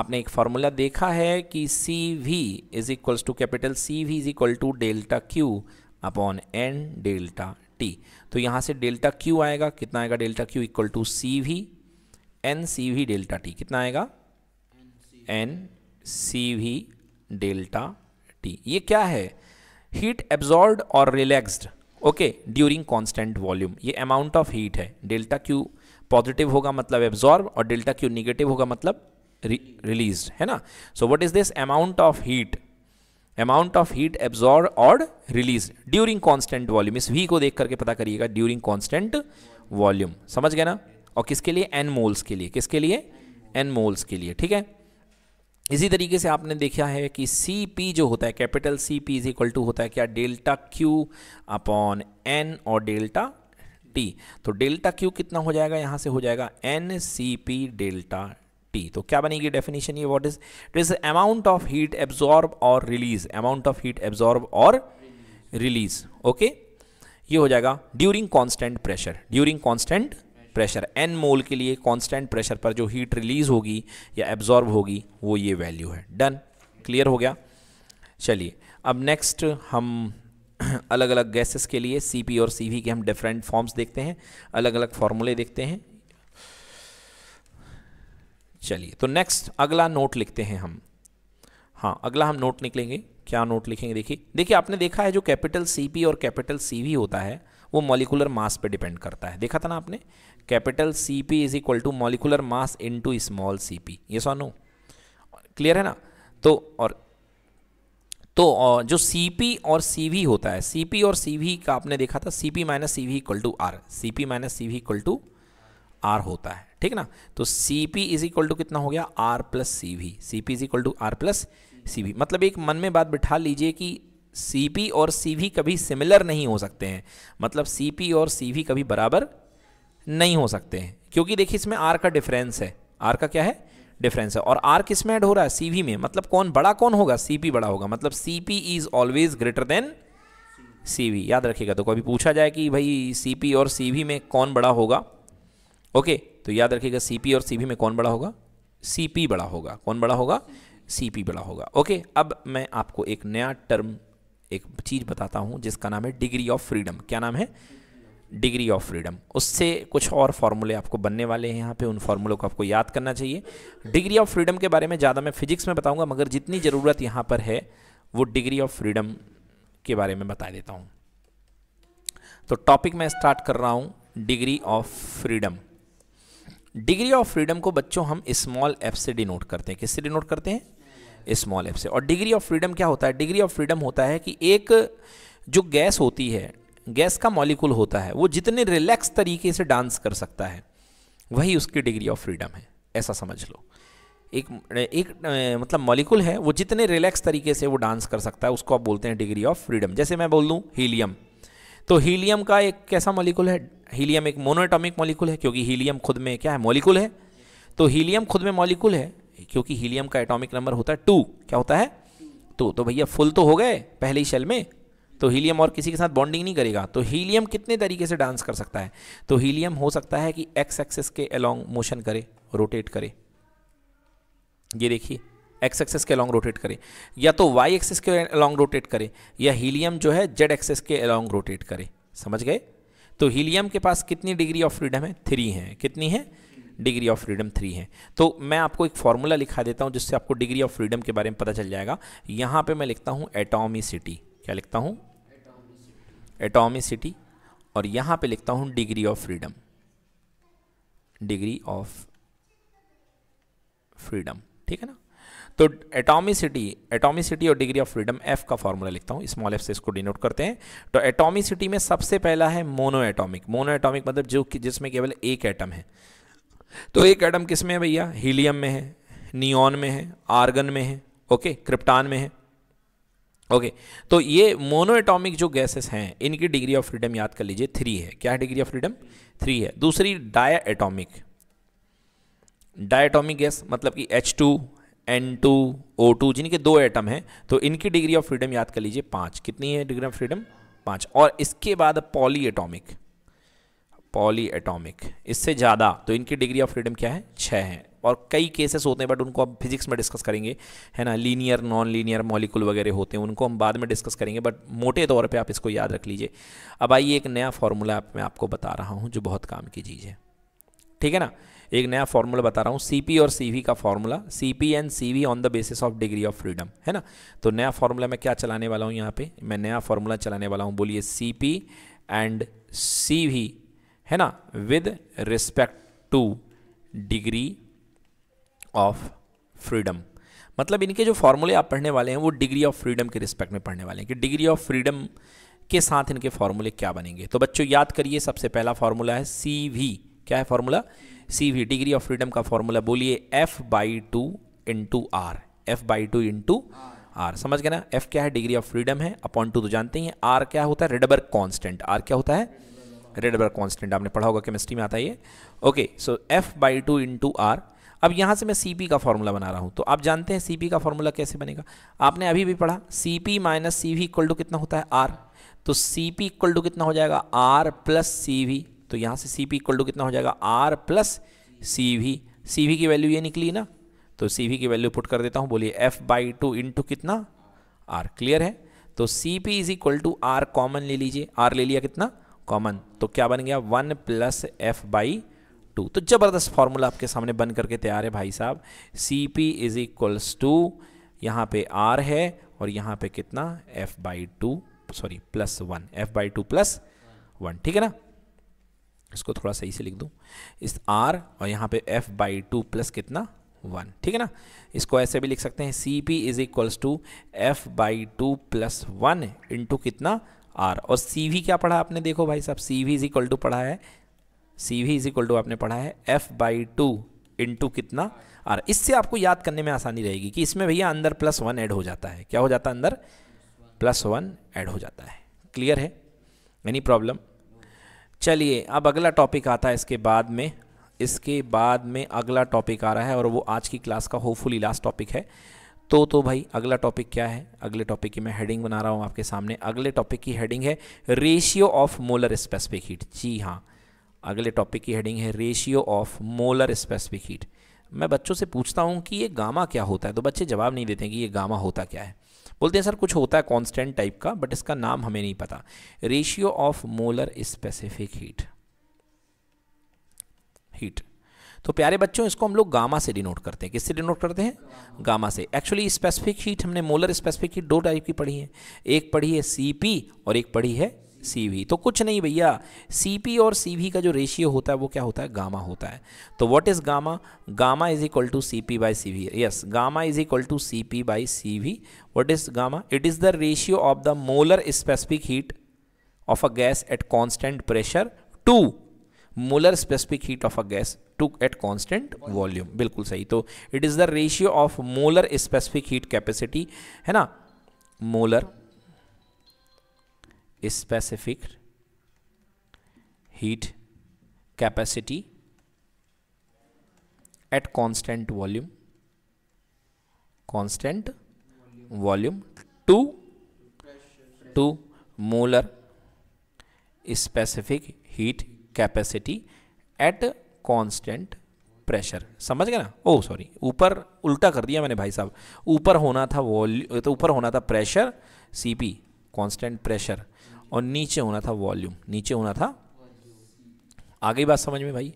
आपने एक फार्मूला देखा है कि C V is equals to capital C V is equal to delta Q upon N delta T तो यहाँ से डेल्टा क्यू आएगा कितना आएगा delta Q equal to C V N C V delta T कितना आएगा N C V delta T ये क्या है हीट एब्जॉर्ब और released okay during constant volume ये अमाउंट ऑफ हीट है डेल्टा क्यू पॉजिटिव होगा मतलब एब्जॉर्ब और डेल्टा क्यू निगेटिव होगा मतलब रिलीज है ना so what is this amount of heat amount of heat absorb और रिलीज ड्यूरिंग कॉन्स्टेंट वॉल्यूम इस वी को देख करके पता करिएगा ड्यूरिंग कॉन्स्टेंट वॉल्यूम समझ गए ना और किसके लिए एन मोल्स के लिए किसके लिए एन मोल्स के लिए ठीक है इसी तरीके से आपने देखा है कि सी पी जो होता है capital C P is equal to होता है क्या डेल्टा क्यू अपॉन एन और डेल्टा टी तो डेल्टा क्यू कितना हो जाएगा यहाँ से हो जाएगा N C P delta T तो क्या बनेगी डेफिनेशन ये what is it is amount of heat absorb और release amount of heat absorb और रिलीज ओके ये हो जाएगा during constant pressure during constant pressure N mole के लिए कांस्टेंट प्रेशर पर जो हीट रिलीज़ होगी या एब्जॉर्ब होगी वो ये वैल्यू है डन क्लियर हो गया चलिए अब नेक्स्ट हम अलग अलग गैसेस के लिए सी और सी के हम डिफरेंट फॉर्म्स देखते हैं अलग अलग फॉर्मूले देखते हैं चलिए तो नेक्स्ट अगला नोट लिखते हैं हम हाँ अगला हम नोट निकलेंगे क्या नोट लिखेंगे देखिए देखिए आपने देखा है जो कैपिटल सी और कैपिटल सी होता है वो मॉलिकुलर मास पे डिपेंड करता है देखा था ना आपने capital C P is equal to molecular mass into small C P ये नो क्लियर है ना तो और तो जो सी पी और सी वी होता है सी पी और सी वी का आपने देखा था C P minus C V equal to R C P minus C V equal to R होता है ठीक ना तो C P is equal to कितना हो गया R plus C V C P is equal to R plus C V मतलब एक मन में बात बिठा लीजिए कि सी और सी कभी सिमिलर नहीं हो सकते हैं मतलब सी और सी कभी बराबर नहीं हो सकते हैं क्योंकि देखिए इसमें आर का डिफरेंस है आर का क्या है डिफरेंस है और आर किस में ऐड हो रहा है सी में मतलब कौन बड़ा कौन होगा सी बड़ा होगा मतलब C is always greater than C याद रखिएगा तो कभी पूछा जाए कि भाई सी और सी में कौन बड़ा होगा ओके तो याद रखिएगा सी और सी में कौन बड़ा होगा सी बड़ा होगा कौन बड़ा होगा सी बड़ा होगा ओके अब मैं आपको एक नया टर्म एक चीज़ बताता हूँ जिसका नाम है डिग्री ऑफ फ्रीडम क्या नाम है डिग्री ऑफ फ्रीडम उससे कुछ और फार्मूले आपको बनने वाले हैं यहाँ पे उन फार्मूलों को आपको याद करना चाहिए डिग्री ऑफ फ्रीडम के बारे में ज़्यादा मैं फिजिक्स में बताऊँगा मगर जितनी ज़रूरत यहाँ पर है वो डिग्री ऑफ फ्रीडम के बारे में बता देता हूँ तो टॉपिक मैं स्टार्ट कर रहा हूँ degree of freedom degree of freedom को बच्चों हम स्मॉल एफ से डिनोट करते हैं किससे डिनोट करते हैं स्मॉल एफ से और डिग्री ऑफ फ्रीडम क्या होता है डिग्री ऑफ फ्रीडम होता है कि एक जो गैस होती है गैस का मॉलिक्यूल होता है वो जितने रिलैक्स तरीके से डांस कर सकता है वही उसकी डिग्री ऑफ फ्रीडम है ऐसा समझ लो एक एक मतलब मॉलिक्यूल है वो जितने रिलैक्स तरीके से वो डांस कर सकता है उसको आप बोलते हैं डिग्री ऑफ फ्रीडम जैसे मैं बोल दूँ हीलियम तो हीलियम का एक कैसा मॉलिक्यूल है हीलियम एक मोनोएटॉमिक मॉलिक्यूल है क्योंकि हीलियम खुद में क्या है मॉलिक्यूल है तो हीलियम खुद में मॉलिक्यूल है क्योंकि हीलियम का एटॉमिक नंबर होता है टू क्या होता है टू तो भैया फुल तो हो गए पहले ही शेल में तो हीलियम और किसी के साथ बॉन्डिंग नहीं करेगा तो हीलियम कितने तरीके से डांस कर सकता है तो हीलियम हो सकता है कि एक्स एक्सेस के अलॉन्ग मोशन करे रोटेट करे ये देखिए एक्स एक्सेस के अलॉन्ग रोटेट करे या तो वाई एक्सेस के अलॉन्ग रोटेट करे या हीलियम जो है जेड एक्सेस के अलॉन्ग रोटेट करे समझ गए तो हीलियम के पास कितनी डिग्री ऑफ फ्रीडम है थ्री है कितनी है डिग्री ऑफ फ्रीडम थ्री है तो मैं आपको एक फॉर्मूला लिखा देता हूँ जिससे आपको डिग्री ऑफ फ्रीडम के बारे में पता चल जाएगा यहाँ पर मैं लिखता हूँ सिटी क्या लिखता हूँ सिटी और यहाँ पर लिखता हूँ degree of freedom degree of freedom ठीक है ना तो एटॉमिसिटी एटॉमिसिटी और डिग्री ऑफ फ्रीडम एफ का फॉर्मूला लिखता हूँ स्मॉल एफ से इसको डिनोट करते हैं तो एटॉमिसिटी में सबसे पहला है मोनो एटॉमिक मोनो एटॉमिक मतलब जो कि जिसमें केवल एक एटम है तो एक एटम किस में है भैया हीलियम में है नियॉन में है आर्गन में है ओके क्रिप्टान में है ओके तो ये मोनोएटॉमिक जो गैसेस हैं इनकी डिग्री ऑफ फ्रीडम याद कर लीजिए थ्री है क्या डिग्री ऑफ फ्रीडम थ्री है दूसरी डाया एटॉमिक डायटोमिक गैस मतलब कि H two N two O two जिनके दो एटम हैं तो इनकी डिग्री ऑफ फ्रीडम याद कर लीजिए पाँच कितनी है डिग्री ऑफ फ्रीडम पाँच और इसके बाद पॉली एटॉमिक पॉली एटॉमिक इससे ज़्यादा तो इनकी डिग्री ऑफ फ्रीडम क्या है छः है और कई केसेस होते हैं बट उनको अब फिजिक्स में डिस्कस करेंगे है ना लीनियर नॉन लीनियर मॉलिकुल वगैरह होते हैं उनको हम बाद में डिस्कस करेंगे बट मोटे तौर पे आप इसको याद रख लीजिए अब आइए एक नया फार्मूला आप मैं आपको बता रहा हूँ जो बहुत काम की चीज़ है ठीक है ना एक नया फार्मूला बता रहा हूँ सी और सी का formula C and C on the basis of degree of freedom है ना तो नया फार्मूला मैं क्या चलाने वाला हूँ यहाँ पर मैं नया फार्मूला चलाने वाला हूँ बोलिए सी एंड सी है ना with respect to degree of freedom मतलब इनके जो फॉर्मूले आप पढ़ने वाले हैं वो डिग्री ऑफ फ्रीडम के रिस्पेक्ट में पढ़ने वाले हैं कि डिग्री ऑफ फ्रीडम के साथ इनके फॉर्मूले क्या बनेंगे तो बच्चों याद करिए सबसे पहला फॉर्मूला है सी वी क्या है formula C V degree of freedom का फॉर्मूला बोलिए F by two into R F by two into R समझ गए ना एफ क्या है डिग्री ऑफ फ्रीडम है अपॉन टू तो जानते हैं आर क्या होता है रेडबर्ग कॉन्स्टेंट आर क्या होता है रेडबर्ग कॉन्स्टेंट आपने पढ़ा होगा केमिस्ट्री में आता है ये okay so F by two into R अब यहाँ से मैं सी पी का फॉर्मूला बना रहा हूँ तो आप जानते हैं सी पी का फॉर्मूला कैसे बनेगा आपने अभी भी पढ़ा C P minus C V equal to कितना होता है आर तो सी पी इक्वल टू कितना हो जाएगा आर प्लस सी वी तो यहाँ से सी पी इक्वल टू कितना हो जाएगा R plus C V C V की वैल्यू ये निकली ना तो सी वी की वैल्यू पुट कर देता हूँ बोलिए एफ बाई टू इंटू कितना आर क्लियर है तो C P is equal to R common ले लीजिए आर ले लिया कितना कॉमन तो क्या बन गया one plus F by two तो ज़बरदस्त फॉर्मूला आपके सामने बन करके तैयार है भाई साहब C P is equals to यहाँ पे आर है और यहाँ पे कितना F by two sorry plus one F by two plus one ठीक है ना इसको थोड़ा सही से लिख दूँ इस आर और यहाँ पे एफ बाई टू प्लस कितना वन ठीक है ना इसको ऐसे भी लिख सकते हैं C P is equals to F by two plus one into कितना आर और सी वी क्या पढ़ा आपने देखो भाई साहब C V is equal to पढ़ा है C V is equal to आपने पढ़ा है F by two into कितना आर इससे आपको याद करने में आसानी रहेगी कि इसमें भैया अंदर प्लस वन ऐड हो जाता है क्या हो जाता है अंदर प्लस वन ऐड हो जाता है क्लियर है एनी प्रॉब्लम चलिए अब अगला टॉपिक आता है इसके बाद में इसके बाद में अगला टॉपिक आ रहा है और वो आज की क्लास का होपफुली लास्ट टॉपिक है तो तो भाई अगला टॉपिक क्या है अगले टॉपिक की मैं हेडिंग बना रहा हूँ आपके सामने अगले टॉपिक की हेडिंग है ratio of molar specific heat जी हाँ अगले टॉपिक की हेडिंग है ratio of molar specific heat मैं बच्चों से पूछता हूँ कि ये गामा क्या होता है तो बच्चे जवाब नहीं देते कि ये गामा होता क्या है बोलते हैं सर कुछ होता है कॉन्स्टेंट टाइप का बट इसका नाम हमें नहीं पता ratio of molar specific heat heat तो प्यारे बच्चों इसको हम लोग गामा से डिनोट करते हैं किससे डिनोट करते हैं गामा से एक्चुअली स्पेसिफिक हीट हमने मोलर स्पेसिफिक हीट दो टाइप की पढ़ी है एक पढ़ी है सी और एक पढ़ी है सी तो कुछ नहीं भैया सी और सी का जो रेशियो होता है वो क्या होता है गामा होता है तो what is gamma gamma is equal to C P by C V yes gamma is equal to C P by C V what is gamma it is the ratio of the molar specific heat of a gas at constant pressure to molar specific heat of a gas to at constant volume बिल्कुल सही तो it is the ratio of molar specific heat capacity है ना molar specific heat capacity at constant volume constant volume to to molar specific heat capacity at constant pressure समझ गए ना ओ oh, sorry ऊपर उल्टा कर दिया मैंने भाई साहब ऊपर होना था वॉल्यू तो ऊपर होना था pressure C P constant pressure और नीचे होना था वॉल्यूम नीचे होना था आ गई बात समझ में भाई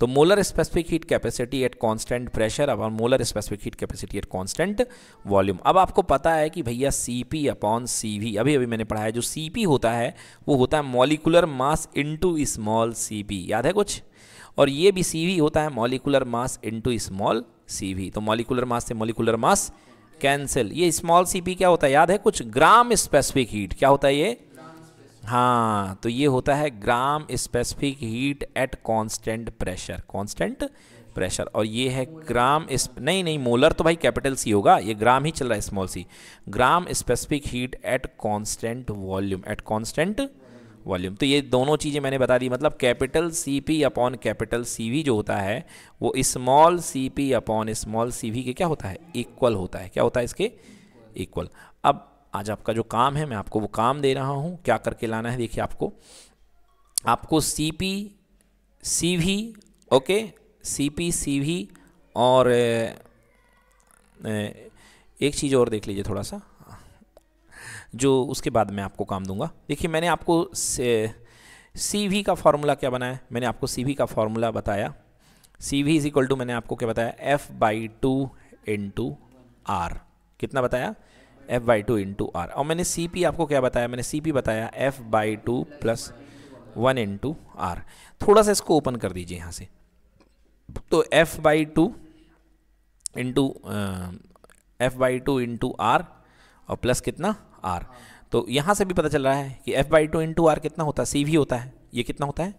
तो molar specific heat capacity at constant pressure upon molar specific heat capacity at constant volume अब आपको पता है कि भैया C P upon C V अभी अभी मैंने पढ़ा है जो सी पी होता है वो होता है molecular mass into small C P याद है कुछ और ये भी सी वी होता है molecular mass into small C V तो मॉलिकुलर मास से मॉलिकुलर मास कैंसिल ये स्मॉल सी पी क्या होता है याद है कुछ ग्राम स्पेसिफिक हीट क्या होता है ये हाँ तो ये होता है gram specific heat at constant pressure constant pressure और ये है ग्राम इस नहीं नहीं मोलर तो भाई कैपिटल सी होगा ये ग्राम ही चल रहा है small C gram specific heat at constant volume at constant volume तो ये दोनों चीज़ें मैंने बता दी मतलब capital C P upon capital C V जो होता है वो small C P upon small C V के क्या होता है इक्वल होता है क्या होता है इसके इक्वल अब आज आपका जो काम है मैं आपको वो काम दे रहा हूँ क्या करके लाना है देखिए आपको आपको C P C V okay C P C V और ए, ए, एक चीज़ और देख लीजिए थोड़ा सा जो उसके बाद मैं आपको काम दूंगा देखिए मैंने आपको सी वी का फार्मूला क्या बनाया मैंने आपको सी वी का फार्मूला बताया C V is equal to मैंने आपको क्या बताया F by two into R कितना बताया F by two into R और मैंने सी पी आपको क्या बताया मैंने सी पी बताया F by two plus one into R थोड़ा सा इसको ओपन कर दीजिए यहाँ से तो F by two into F by two into R और प्लस कितना आर तो यहाँ से भी पता चल रहा है कि F by two into R कितना होता है सी वी होता है ये कितना होता है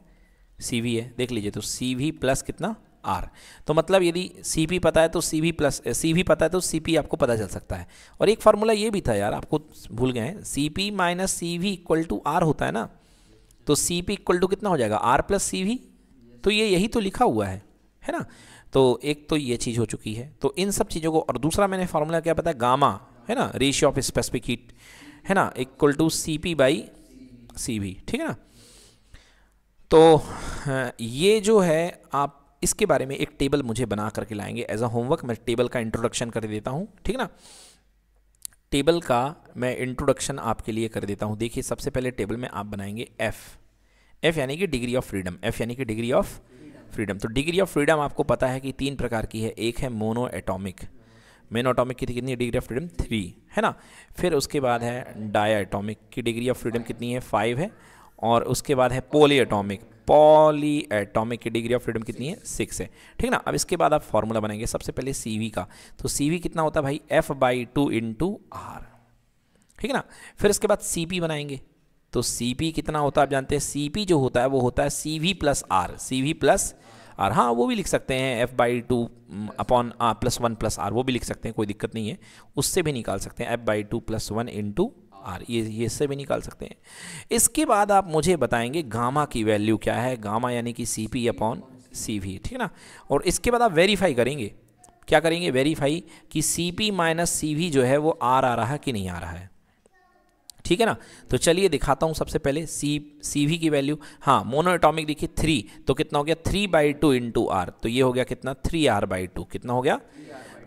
सी वी है देख लीजिए तो सी वी प्लस कितना आर तो मतलब यदि सी पी पता है तो सी भी प्लस सी भी पता है तो सी पी आपको पता चल सकता है और एक फार्मूला ये भी था यार आपको भूल गए हैं C P minus C V equal to R होता है ना तो सी पी इक्वल टू कितना हो जाएगा आर प्लस सी वी तो ये यही तो लिखा हुआ है है ना तो एक तो ये चीज़ हो चुकी है तो इन सब चीज़ों को और दूसरा मैंने फार्मूला क्या पता है गामा है ना रेशियो ऑफ स्पेसिफिक हीट है ना equal to C P by C V ठीक है ना तो ये जो है आप इसके बारे में एक टेबल मुझे बना करके लाएंगे एज अ होमवर्क मैं टेबल का इंट्रोडक्शन कर देता हूँ ठीक ना टेबल का मैं इंट्रोडक्शन आपके लिए कर देता हूँ देखिए सबसे पहले टेबल में आप बनाएंगे एफ़ एफ़ यानी कि डिग्री ऑफ फ्रीडम एफ़ यानी कि डिग्री ऑफ फ्रीडम तो डिग्री ऑफ फ्रीडम आपको पता है कि तीन प्रकार की है एक है मोनो एटॉमिक मेनो एटॉमिक की कितनी डिग्री ऑफ फ्रीडम थ्री है ना फिर उसके बाद है डाया की डिग्री ऑफ फ्रीडम कितनी है फाइव है और उसके बाद है पोली एटॉमिक पॉली एटॉमिक की डिग्री ऑफ फ्रीडम कितनी है सिक्स है ठीक है ना अब इसके बाद आप फॉर्मूला बनाएंगे सबसे पहले सी का तो सी कितना होता है भाई F by two into R ठीक है ना फिर इसके बाद सी बनाएंगे तो सी कितना होता है आप जानते हैं सी जो होता है वो होता है C V plus R C V plus R हाँ वो भी लिख सकते हैं F by two upon plus one plus R वो भी लिख सकते हैं कोई दिक्कत नहीं है उससे भी निकाल सकते हैं F by two plus one into R ये ये इससे भी निकाल सकते हैं इसके बाद आप मुझे बताएंगे गामा की वैल्यू क्या है गामा यानी कि C P upon C V ठीक है ना और इसके बाद आप वेरीफाई करेंगे क्या करेंगे वेरीफाई कि C P minus C V जो है वो आर आ रहा है कि नहीं आ रहा है ठीक है ना तो चलिए दिखाता हूँ सबसे पहले सी सी वी की वैल्यू हाँ मोनो देखिए थ्री तो कितना हो गया three by two into R तो ये हो गया कितना थ्री आर बाई टू कितना हो गया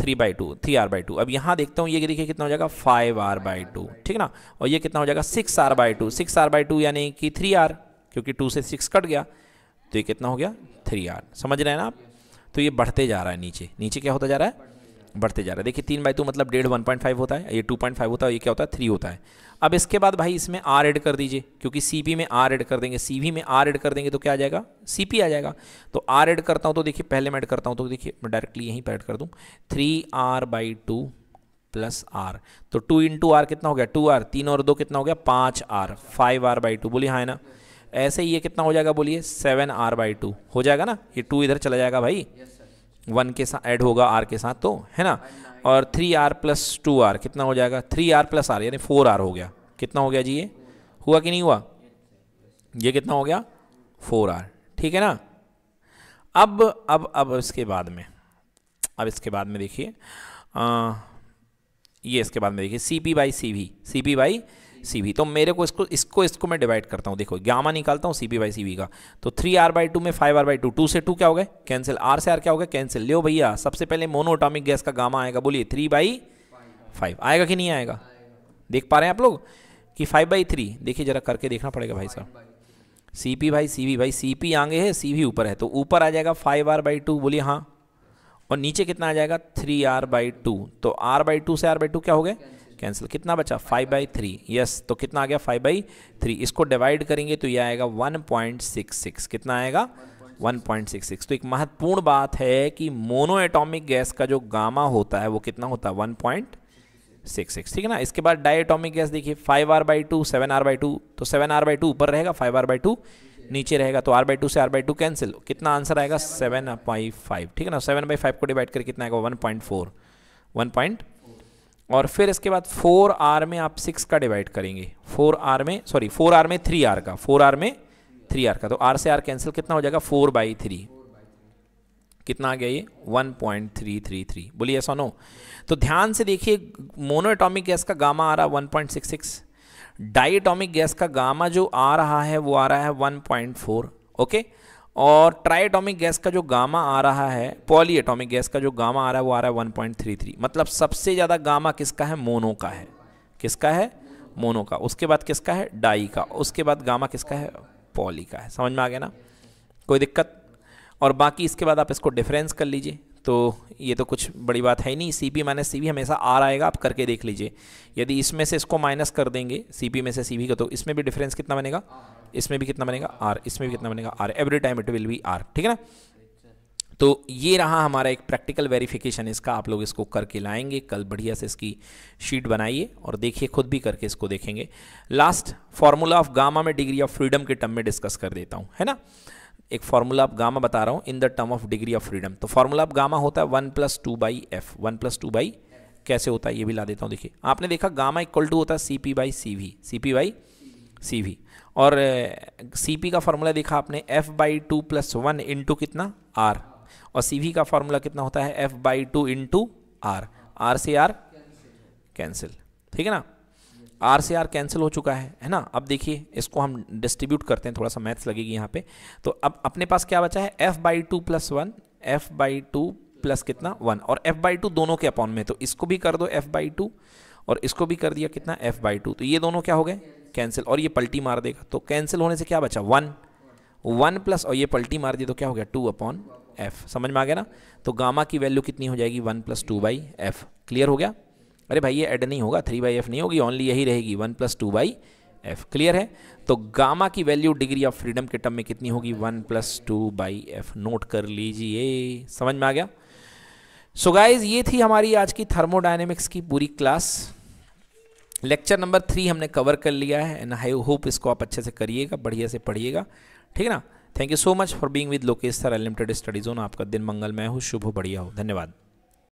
three by two three R by two अब यहाँ देखता हूँ ये देखिए कितना हो जाएगा फाइव आर बाई टू ठीक है ना और ये कितना हो जाएगा six R by two six R by two यानी कि थ्री आर क्योंकि टू से सिक्स कट गया तो ये कितना हो गया थ्री आर समझ रहे हैं ना आप तो ये बढ़ते जा रहा है नीचे नीचे क्या होता जा रहा है बढ़ते जा रहा है देखिए तीन बाई टू मतलब डेढ़ वन पॉइंट फाइव होता है ये टू पॉइंट फाइव होता है ये क्या होता है थ्री होता है अब इसके बाद भाई इसमें आर एड कर दीजिए क्योंकि सी में आर एड कर देंगे सी में आर एड कर देंगे तो क्या आ जाएगा सी आ जाएगा तो आर एड करता हूँ तो देखिए पहले मैं ऐड करता हूँ तो देखिए मैं डायरेक्टली यहीं पर ऐड कर दूँ three R by two plus R तो टू इंटू आर कितना हो गया टू आर तीन और दो कितना हो गया पाँच R five R by two बोलिए हाँ ना ऐसे ही ये कितना हो जाएगा बोलिए सेवन आर बाई टू हो जाएगा ना ये टू इधर चला जाएगा भाई yes. वन के साथ ऐड होगा आर के साथ तो है ना और three R plus two R कितना हो जाएगा थ्री आर प्लस आर यानी फोर आर हो गया कितना हो गया जी ये हुआ कि नहीं हुआ ये कितना हो गया फोर आर ठीक है ना अब अब अब इसके बाद में अब इसके बाद में देखिए ये इसके बाद में देखिए सी पी बाई सी भी सी पी बाई सी भी तो मेरे को इसको इसको इसको मैं डिवाइड करता हूँ देखो ग्यामा निकालता हूँ C B by C B का तो थ्री आर बाई टू में five R by two two से टू क्या हो गया कैंसिल आर से आर क्या हो गया कैंसिल लियो भैया सबसे पहले मोनोटॉमिक गैस का गामा आएगा बोलिए थ्री बाई फाइव आएगा कि नहीं आएगा देख पा रहे हैं आप लोग कि फाइव बाई थ्री देखिए जरा करके देखना पड़ेगा भाई साहब सी पी भाई सी वी भाई सी पी आगे है सी वी ऊपर है तो ऊपर आ जाएगा फाइव आर बाई टू बोलिए हाँ और नीचे कितना आ जाएगा थ्री आर बाई टू तो आर बाई टू से आर बाई टू क्या हो गया कैंसिल कितना बचा फाइव बाई थ्री यस तो कितना आ गया फाइव बाई थ्री इसको डिवाइड करेंगे तो ये आएगा वन पॉइंट सिक्स सिक्स कितना आएगा 1.66 तो एक महत्वपूर्ण बात है कि मोनो एटॉमिक गैस का जो गामा होता है वो कितना होता है 1.66 ठीक है ना इसके बाद डाई एटॉमिक गैस देखिए five R by two seven R by two तो सेवन आर बाई टू ऊपर रहेगा फाइव आर बाई टू नीचे रहेगा तो आर बाई टू से आर बाई टू कैंसिल कितना आंसर आएगा सेवन बाई फाइव ठीक है ना सेवन बाई फाइव को डिवाइड करके कितना आएगा one point four one point और फिर इसके बाद फोर आर में आप सिक्स का डिवाइड करेंगे फोर आर में सॉरी फोर आर में थ्री आर का फोर आर में थ्री आर का तो आर से आर कैंसिल कितना हो जाएगा फोर बाई थ्री कितना आ गया ये 1.333 बोलिए ऐसा नो तो ध्यान से देखिए मोनोएटॉमिक गैस का गामा आ रहा है 1.66 डाइटॉमिक गैस का गामा जो आ रहा है वो आ रहा है 1.4 ओके और ट्राई गैस का जो गामा आ रहा है पॉली गैस का जो गामा आ रहा है वो आ रहा है 1.33 मतलब सबसे ज़्यादा गामा किसका है मोनो का है किसका है मोनो का उसके बाद किसका है डाई का उसके बाद गामा किसका है पॉली का है समझ में आ गया ना कोई दिक्कत और बाकी इसके बाद आप इसको डिफरेंस कर लीजिए तो ये तो कुछ बड़ी बात है नहीं सी पी माइनस सी हमेशा आर आएगा आप करके देख लीजिए यदि इसमें से इसको माइनस कर देंगे सी में से सी का तो इसमें भी डिफरेंस कितना बनेगा इसमें भी कितना बनेगा आर इसमें भी कितना बनेगा R every time it will be R ठीक है ना तो ये रहा हमारा एक प्रैक्टिकल वेरिफिकेशन इसका आप लोग इसको करके लाएंगे कल बढ़िया से इसकी शीट बनाइए और देखिए खुद भी करके इसको देखेंगे लास्ट फार्मूला ऑफ गामा में डिग्री ऑफ फ्रीडम के टर्म में डिस्कस कर देता हूँ है ना एक फार्मूला आप गामा बता रहा हूँ in the term of degree of freedom तो फार्मूला आप गामा होता है one plus two by F one plus two by कैसे होता है ये भी ला देता हूँ देखिए आपने देखा गामा इक्वल टू होता है C P by C V C P by C V और सी पी का फार्मूला देखा आपने F by two plus one into कितना आर और सी वी का फार्मूला कितना होता है F by two into R R से आर कैंसिल ठीक है ना आर से आर कैंसिल हो चुका है है ना अब देखिए इसको हम डिस्ट्रीब्यूट करते हैं थोड़ा सा मैथ्स लगेगी यहाँ पे तो अब अपने पास क्या बचा है F by two plus one F by two plus कितना वन और एफ बाई टू दोनों के अपॉन में तो इसको भी कर दो एफ बाई टू और इसको भी कर दिया कितना एफ बाई टू तो ये दोनों क्या हो गए कैंसिल और ये पल्टी मार देगा तो कैंसिल होने से क्या बचा वन वन प्लस और ये पल्टी मार दिया तो क्या हो गया टू अपॉन एफ समझ में आ गया ना तो गामा की वैल्यू कितनी हो जाएगी one plus two by F clear हो गया अरे भाई ये ऐड नहीं होगा थ्री बाई एफ नहीं होगी ओनली यही रहेगी one plus two by F clear है तो गामा की वैल्यू डिग्री ऑफ फ्रीडम के टर्म में कितनी होगी one plus two by F note कर लीजिए समझ में आ गया सो so गाइज ये थी हमारी आज की थर्मोडाइनेमिक्स की पूरी क्लास लेक्चर नंबर थ्री हमने कवर कर लिया है एंड आई होप इसको आप अच्छे से करिएगा बढ़िया से पढ़िएगा ठीक है ना thank you so much for being with Lokesh sir unlimited studies on आपका दिन मंगलमय हो शुभ हो बढ़िया हो धन्यवाद